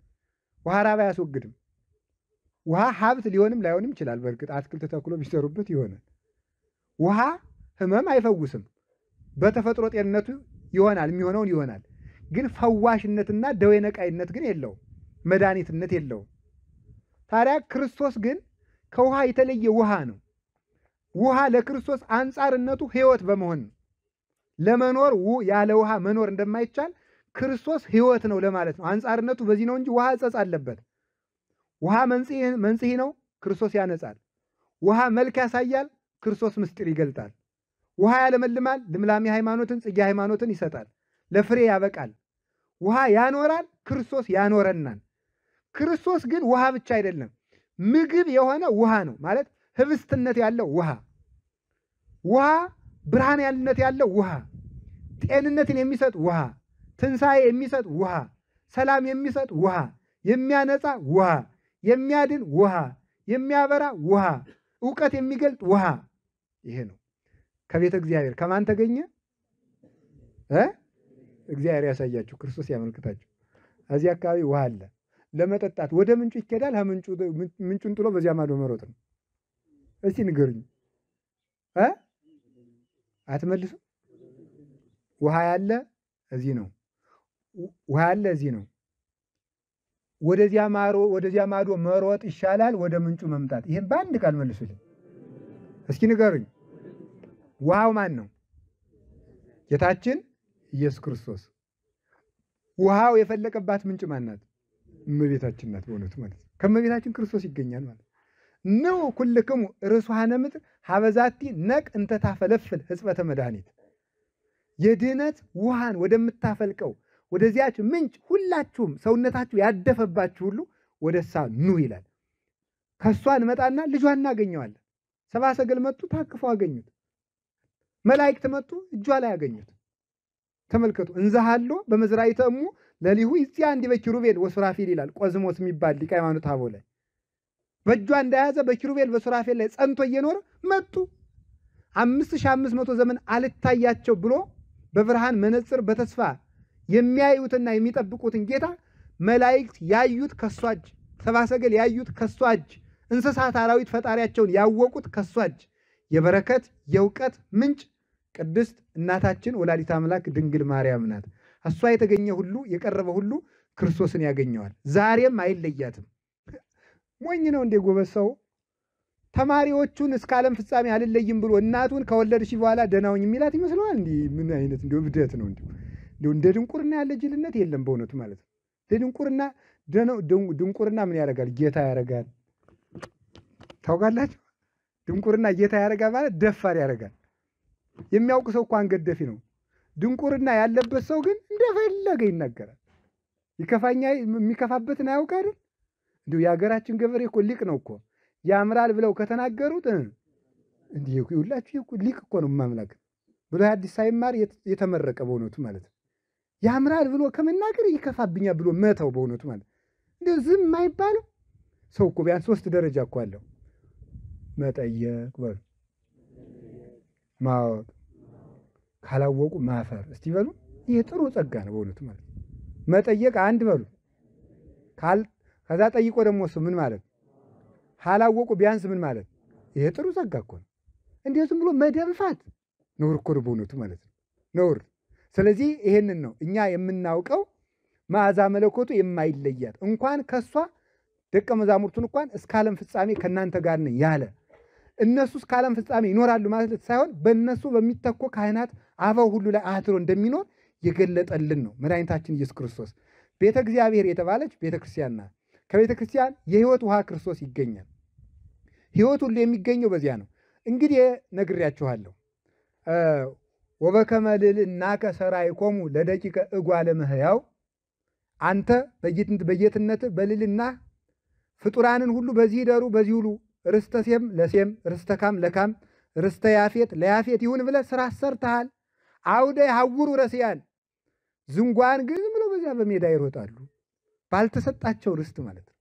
ውሃ ረሃብ አያስወግድም። ውሃ ሀብት ሊሆንም ላይሆንም ይችላል። በእርግጥ አትክልት ተክሎ ቢሰሩበት ይሆናል። ውሃ ህመም አይፈውስም። በተፈጥሮ ጤንነቱ ይሆናል፣ የሚሆነውን ይሆናል። ግን ፈዋሽነትና ደዌ ነቃይነት ግን የለውም፣ መድኃኒትነት የለውም። ታዲያ ክርስቶስ ግን ከውሃ የተለየ ውሃ ነው። ውሃ ለክርስቶስ አንጻርነቱ ህይወት በመሆን ነው። ለመኖር ያለ ውሃ መኖር እንደማይቻል ክርስቶስ ህይወት ነው ለማለት ነው። አንጻርነቱ በዚህ ነው እንጂ ውሃ እጸጽ አለበት። ውሃ መንጽሔ ነው፣ ክርስቶስ ያነጻል። ውሃ መልክ ያሳያል፣ ክርስቶስ ምስጢር ይገልጣል። ውሃ ያለመልማል፣ ልምላሜ ሃይማኖትን፣ ጽጌ ሃይማኖትን ይሰጣል፣ ለፍሬ ያበቃል። ውሃ ያኖራል፣ ክርስቶስ ያኖረናል። ክርስቶስ ግን ውሃ ብቻ አይደለም፣ ምግብ የሆነ ውሃ ነው ማለት ህብስትነት ያለው ውሃ ውሃ ብርሃን ያልነት ያለው ውሃ ጤንነትን የሚሰጥ ውሃ ትንሣኤ የሚሰጥ ውሃ ሰላም የሚሰጥ ውሃ የሚያነጻ ውሃ የሚያድን ውሃ፣ የሚያበራ ውሃ፣ እውቀት የሚገልጥ ውሃ ይሄ ነው። ከቤተ እግዚአብሔር ከማን ተገኘ? እግዚአብሔር ያሳያችሁ፣ ክርስቶስ ያመልክታችሁ። እዚህ አካባቢ ውሃ አለ። ለመጠጣት ወደ ምንጩ ይኬዳል። ምንጩን ጥሎ በዚያ ማዶ መሮጥ ነው። እስቲ ንገሩኝ፣ አትመልሱም? ውሃ ያለ እዚህ ነው። ውሃ ያለ እዚህ ነው። ወደዚያ ማሮ ወደዚያ ማዶ መሮጥ ይሻላል ወደ ምንጩ መምጣት። ይህም በአንድ ቃል መልሱልኝ እስኪ ንገሩኝ። ውሃው ማን ነው? ጌታችን ኢየሱስ ክርስቶስ። ውሃው የፈለቀባት ምንጭ ማን ናት? እመቤታችን ናት። በእውነቱ ማለት ከእመቤታችን ክርስቶስ ይገኛል ማለት ነው። ኩልክሙ ርሱሐነ ምድር ሀበዛቲ ነቅ እንተታፈለፍል ህጽበተ መድኃኒት የድህነት ውሃን ወደምታፈልቀው ወደዚያች ምንጭ ሁላችሁም ሰውነታችሁ ያደፈባችሁ ሁሉ ወደ እሷ ኑ ይላል። ከእሷ እንመጣና ልጇ እናገኘዋለን። ሰብአ ሰገል መጡ፣ ታቅፎ አገኙት። መላእክት መጡ፣ እጇ ላይ አገኙት። ተመልከቱ። እንዛሃሎ በመዝራዕተ እሙ ለሊሁ ይጽያ እንዲህ በኪሩቤል ወሱራፌል ይላል ቆዝሞስ የሚባል ሊቀ ሃይማኖት አቦ ላይ በእጇ እንደያዘ በኪሩቤል በሱራፌል ላይ ጸንቶ እየኖረ መጡ። አምስት ሺህ አምስት መቶ ዘመን አልታያቸው ብሎ በብርሃን መነጽር በተስፋ የሚያዩትና የሚጠብቁትን ጌታ መላእክት ያዩት ከሷ እጅ፣ ያዩት ከሷ እጅ፣ እንስሳት አራዊት ፈጣሪያቸውን ያወቁት ከሷ እጅ የበረከት የእውቀት ምንጭ ቅድስት እናታችን ወላዲት አምላክ ድንግል ማርያም ናት። እሷ የተገኘ ሁሉ የቀረበ ሁሉ ክርስቶስን ያገኘዋል። ዛሬም አይለያትም። ሞኝ ነው እንዴ ጎበዝ ሰው? ተማሪዎቹን እስከ ዓለም ፍጻሜ አልለይም ብሎ እናቱን ከወለድሽ በኋላ ደህና ሁኝ የሚላት ይመስለዋል? እንዲህ ምን አይነት እንዲ እብደት ነው እንዲሁ እንደ ድንቁርና ያለ ጅልነት የለም በእውነቱ ማለት ነው። ለድንቁርና ድንቁርና ምን ያደርጋል? ጌታ ያደርጋል። ታውቃላችሁ፣ ድንቁርና ጌታ ያደርጋል ማለት ደፋር ያደርጋል። የሚያውቅ ሰው እኮ አንገት ደፊ ነው። ድንቁርና ያለበት ሰው ግን እንደፈለገ ይናገራል። ይከፋኛ የሚከፋበትን አያውቅ አይደል? እንዲሁ የሀገራችን ገበሬ እኮ ሊቅ ነው እኮ ያምራል ብለው ከተናገሩት እንዲህ ሁላችሁ ሊቅ እኮ ነው ማምላክ ብሎ አዲስ ሳይማር የተመረቀ በእውነቱ ማለት ነው። ያምራል ብሎ ከመናገር ይከፋብኛል ብሎ መተው በእውነቱ ማለት እንደ ዝም አይባልም። ሰው እኮ ቢያንስ ሶስት ደረጃ እኮ አለው። መጠየቅ በሉ፣ ማወቅ፣ ካላወቁ ማፈር። እስቲ በሉ ይህ ጥሩ ጸጋ ነው በእውነቱ ማለት መጠየቅ አንድ በሉ። ከዛ ጠይቆ ደግሞ እሱ ምን ማለት ካላወቁ ቢያንስ ምን ማለት ይሄ ጥሩ ጸጋ እኮ ነው። እንዲሁ ዝም ብሎ መደንፋት ነውር እኮ ነው በእውነቱ ማለት ነው ነውር ስለዚህ ይሄንን ነው እኛ የምናውቀው መዓዛ መለኮቱ የማይለያት እንኳን ከእሷ ደቀ መዛሙርቱን እንኳን እስከ ዓለም ፍጻሜ ከእናንተ ጋር ነኝ ያለ እነሱ እስከ ዓለም ፍጻሜ ይኖራሉ ማለት ሳይሆን በእነሱ በሚተኮ ካህናት አበው ሁሉ ላይ አትሮ እንደሚኖር የገለጠልን ነው መድኃኒታችን ኢየሱስ ክርስቶስ። ቤተ እግዚአብሔር የተባለች ቤተ ክርስቲያን ናት። ከቤተ ክርስቲያን የህይወት ውሃ ክርስቶስ ይገኛል። ህይወት ሁሉ የሚገኘው በዚያ ነው። እንግዲህ ነግሬያችኋለሁ። ወበከመ ልዕልናከ ሠራይኮሙ ለደቂቀ እጓለ መህያው አንተ በጌትነት በልዕልና ፍጡራንን ሁሉ በዚህ ደሩ በዚህ ሁሉ ርስተ ሴም ለሴም ርስተ ካም ለካም ርስተ ያፌት ለያፌት ይሁን ብለህ ስራ ሰርተሃል። አውደ ያሐውሩ ረስያን ዝንጓን ግን ዝም ብሎ በዚያ በሜዳ ይሮጣሉ፣ ባልተሰጣቸው ርስት ማለት ነው።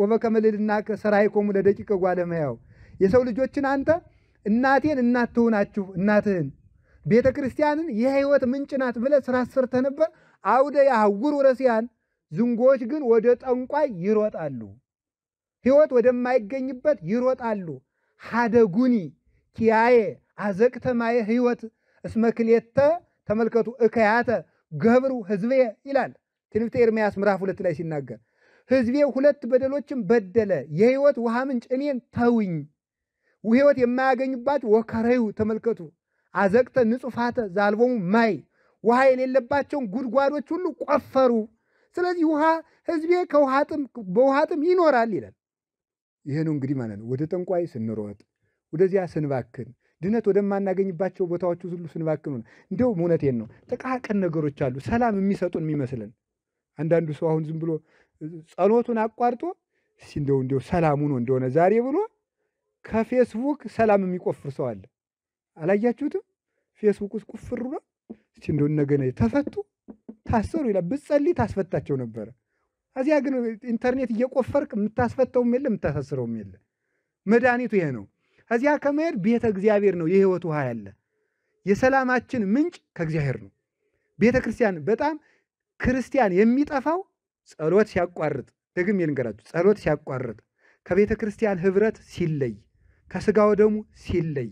ወበከመ ልዕልናከ ሠራይኮሙ ለደቂቀ እጓለ እምህያው የሰው ልጆችን አንተ እናቴን እናት ትሆናችሁ እናትህን ቤተ ክርስቲያንን የህይወት ምንጭ ናት ብለህ ስራ ሰርተህ ነበር። አውደ ያህውር ረሲያን ዝንጎች ግን ወደ ጠንቋይ ይሮጣሉ፣ ህይወት ወደማይገኝበት ይሮጣሉ። ሀደጉኒ ኪያዬ አዘቅተማየ ህይወት እስመክሌተ ተመልከቱ እከያተ ገብሩ ህዝቤ ይላል ትንቢተ ኤርምያስ ምዕራፍ ሁለት ላይ ሲናገር ህዝቤ ሁለት በደሎችን በደለ የህይወት ውሃ ምንጭ እኔን ተውኝ ውህይወት የማያገኙባት ወከረዩ ተመልከቱ አዘቅተ ንጹፋተ ዛልቦሙ ማይ ውሃ የሌለባቸውን ጉድጓዶች ሁሉ ቆፈሩ። ስለዚህ ውሃ ህዝቤ ከውሃ ጥም በውሃ ጥም ይኖራል ይላል። ይሄ ነው እንግዲህ ማለት ነው። ወደ ጠንቋይ ስንሮጥ ወደዚያ ስንባክን ድነት ወደማናገኝባቸው ቦታዎች ሁሉ ስንባክን ሆነ እንደውም እውነቴን ነው። ጥቃቅን ነገሮች አሉ ሰላም የሚሰጡን የሚመስለን። አንዳንዱ ሰው አሁን ዝም ብሎ ጸሎቱን አቋርጦ እንደው እንደው ነው እንደሆነ ዛሬ ብሎ ከፌስቡክ ሰላም የሚቆፍር ሰው አለ። አላያችሁትም? ፌስቡክ ውስጥ ቁፍር ብሏል። እስቲ እንደው ነገ ተፈቱ ታሰሩ ይላል። ብትጸልይ ታስፈታቸው ነበረ። እዚያ ግን ኢንተርኔት እየቆፈርክ የምታስፈተውም የለ የምታሳስረውም የለ። መድኃኒቱ ይሄ ነው። እዚያ ከመሄድ ቤተ እግዚአብሔር ነው የህይወት ውሃ ያለ። የሰላማችን ምንጭ ከእግዚአብሔር ነው። ቤተ ክርስቲያን በጣም ክርስቲያን የሚጠፋው ጸሎት ሲያቋርጥ፣ ደግሜ ልንገራችሁ፣ ጸሎት ሲያቋርጥ፣ ከቤተ ክርስቲያን ህብረት ሲለይ፣ ከስጋ ወደሙ ሲለይ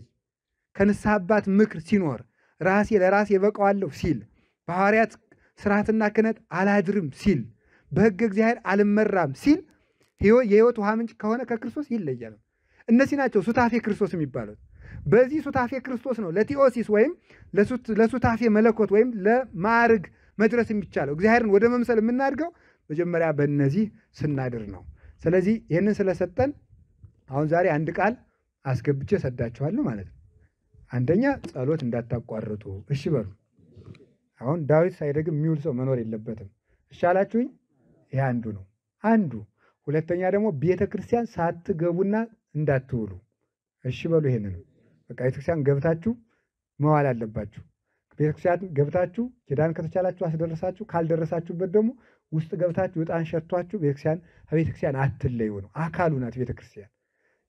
ከንስሐ አባት ምክር ሲኖር ራሴ ለራሴ በቀዋለሁ ሲል በሐዋርያት ስርዓትና ክህነት አላድርም ሲል በሕገ እግዚአብሔር አልመራም ሲል የህይወት ውሃ ምንጭ ከሆነ ከክርስቶስ ይለያል። እነዚህ ናቸው ሱታፌ ክርስቶስ የሚባሉት። በዚህ ሱታፌ ክርስቶስ ነው ለቲኦሲስ ወይም ለሱታፌ መለኮት ወይም ለማዕርግ መድረስ የሚቻለው። እግዚአብሔርን ወደ መምሰል የምናድገው መጀመሪያ በእነዚህ ስናድር ነው። ስለዚህ ይህንን ስለሰጠን አሁን ዛሬ አንድ ቃል አስገብቼ እሰዳችኋለሁ ማለት ነው። አንደኛ ጸሎት እንዳታቋርጡ እሺ በሉ። አሁን ዳዊት ሳይደግም የሚውል ሰው መኖር የለበትም። እሺ አላችሁኝ? ይህ አንዱ ነው አንዱ። ሁለተኛ ደግሞ ቤተ ክርስቲያን ሳትገቡና እንዳትውሉ እሺ በሉ። ይሄን ነው በቃ ቤተክርስቲያን ገብታችሁ መዋል አለባችሁ። ቤተክርስቲያን ገብታችሁ ኪዳን ከተቻላችሁ አስደረሳችሁ፣ ካልደረሳችሁበት ደግሞ ውስጥ ገብታችሁ ዕጣን ሸቷችሁ ቤተክርስቲያን ከቤተክርስቲያን አትለዩ ነው። አካሉ ናት ቤተክርስቲያን።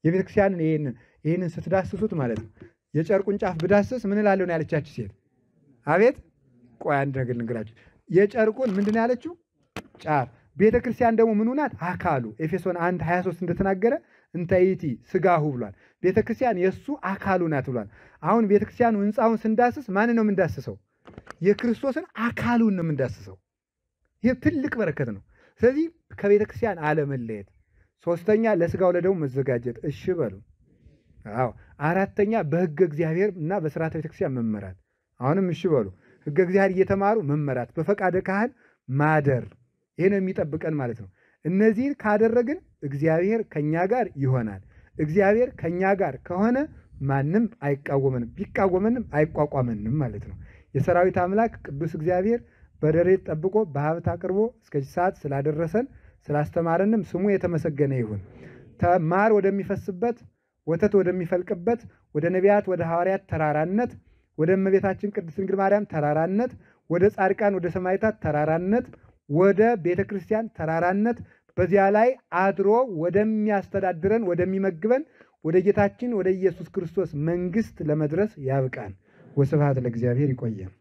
የቤተክርስቲያንን ይህንን ይህንን ስትዳስሱት ማለት ነው። የጨርቁን ጫፍ ብዳስስ ምን እላለሁ ነው ያለቻችሁ ሴት። አቤት ቆይ አንድ ነገር ልንገራችሁ። የጨርቁን ምንድን ያለችው ጫፍ። ቤተ ክርስቲያን ደግሞ ምኑ ናት? አካሉ ኤፌሶን 1 23 እንደተናገረ እንታይቲ ስጋሁ ብሏል። ቤተ ክርስቲያን የእሱ አካሉ ናት ብሏል። አሁን ቤተ ክርስቲያኑ ህንፃውን ስንዳስስ ማን ነው የምንዳስሰው? የክርስቶስን አካሉን ነው የምንዳስሰው። ይህ ትልቅ በረከት ነው። ስለዚህ ከቤተ ክርስቲያን አለመለየት ሶስተኛ ለስጋው ለደሙ መዘጋጀት እሺ በሉ። አዎ አራተኛ በህገ እግዚአብሔር እና በስርዓተ ቤተክርስቲያን መመራት አሁንም እሺ በሉ። ህገ እግዚአብሔር እየተማሩ መመራት፣ በፈቃደ ካህን ማደር ይሄ ነው የሚጠብቀን ማለት ነው። እነዚህን ካደረግን እግዚአብሔር ከእኛ ጋር ይሆናል። እግዚአብሔር ከእኛ ጋር ከሆነ ማንም አይቃወመንም፣ ቢቃወመንም አይቋቋመንም ማለት ነው። የሰራዊት አምላክ ቅዱስ እግዚአብሔር በደሬት ጠብቆ በሀብት አቅርቦ እስከዚህ ሰዓት ስላደረሰን ስላስተማረንም ስሙ የተመሰገነ ይሁን። ማር ወደሚፈስበት ወተት ወደሚፈልቅበት ወደ ነቢያት ወደ ሐዋርያት ተራራነት ወደ እመቤታችን ቅድስት ድንግል ማርያም ተራራነት ወደ ጻድቃን ወደ ሰማዕታት ተራራነት ወደ ቤተ ክርስቲያን ተራራነት በዚያ ላይ አድሮ ወደሚያስተዳድረን ወደሚመግበን ወደ ጌታችን ወደ ኢየሱስ ክርስቶስ መንግሥት ለመድረስ ያብቃን። ወስብሐት ለእግዚአብሔር። ይቆየን።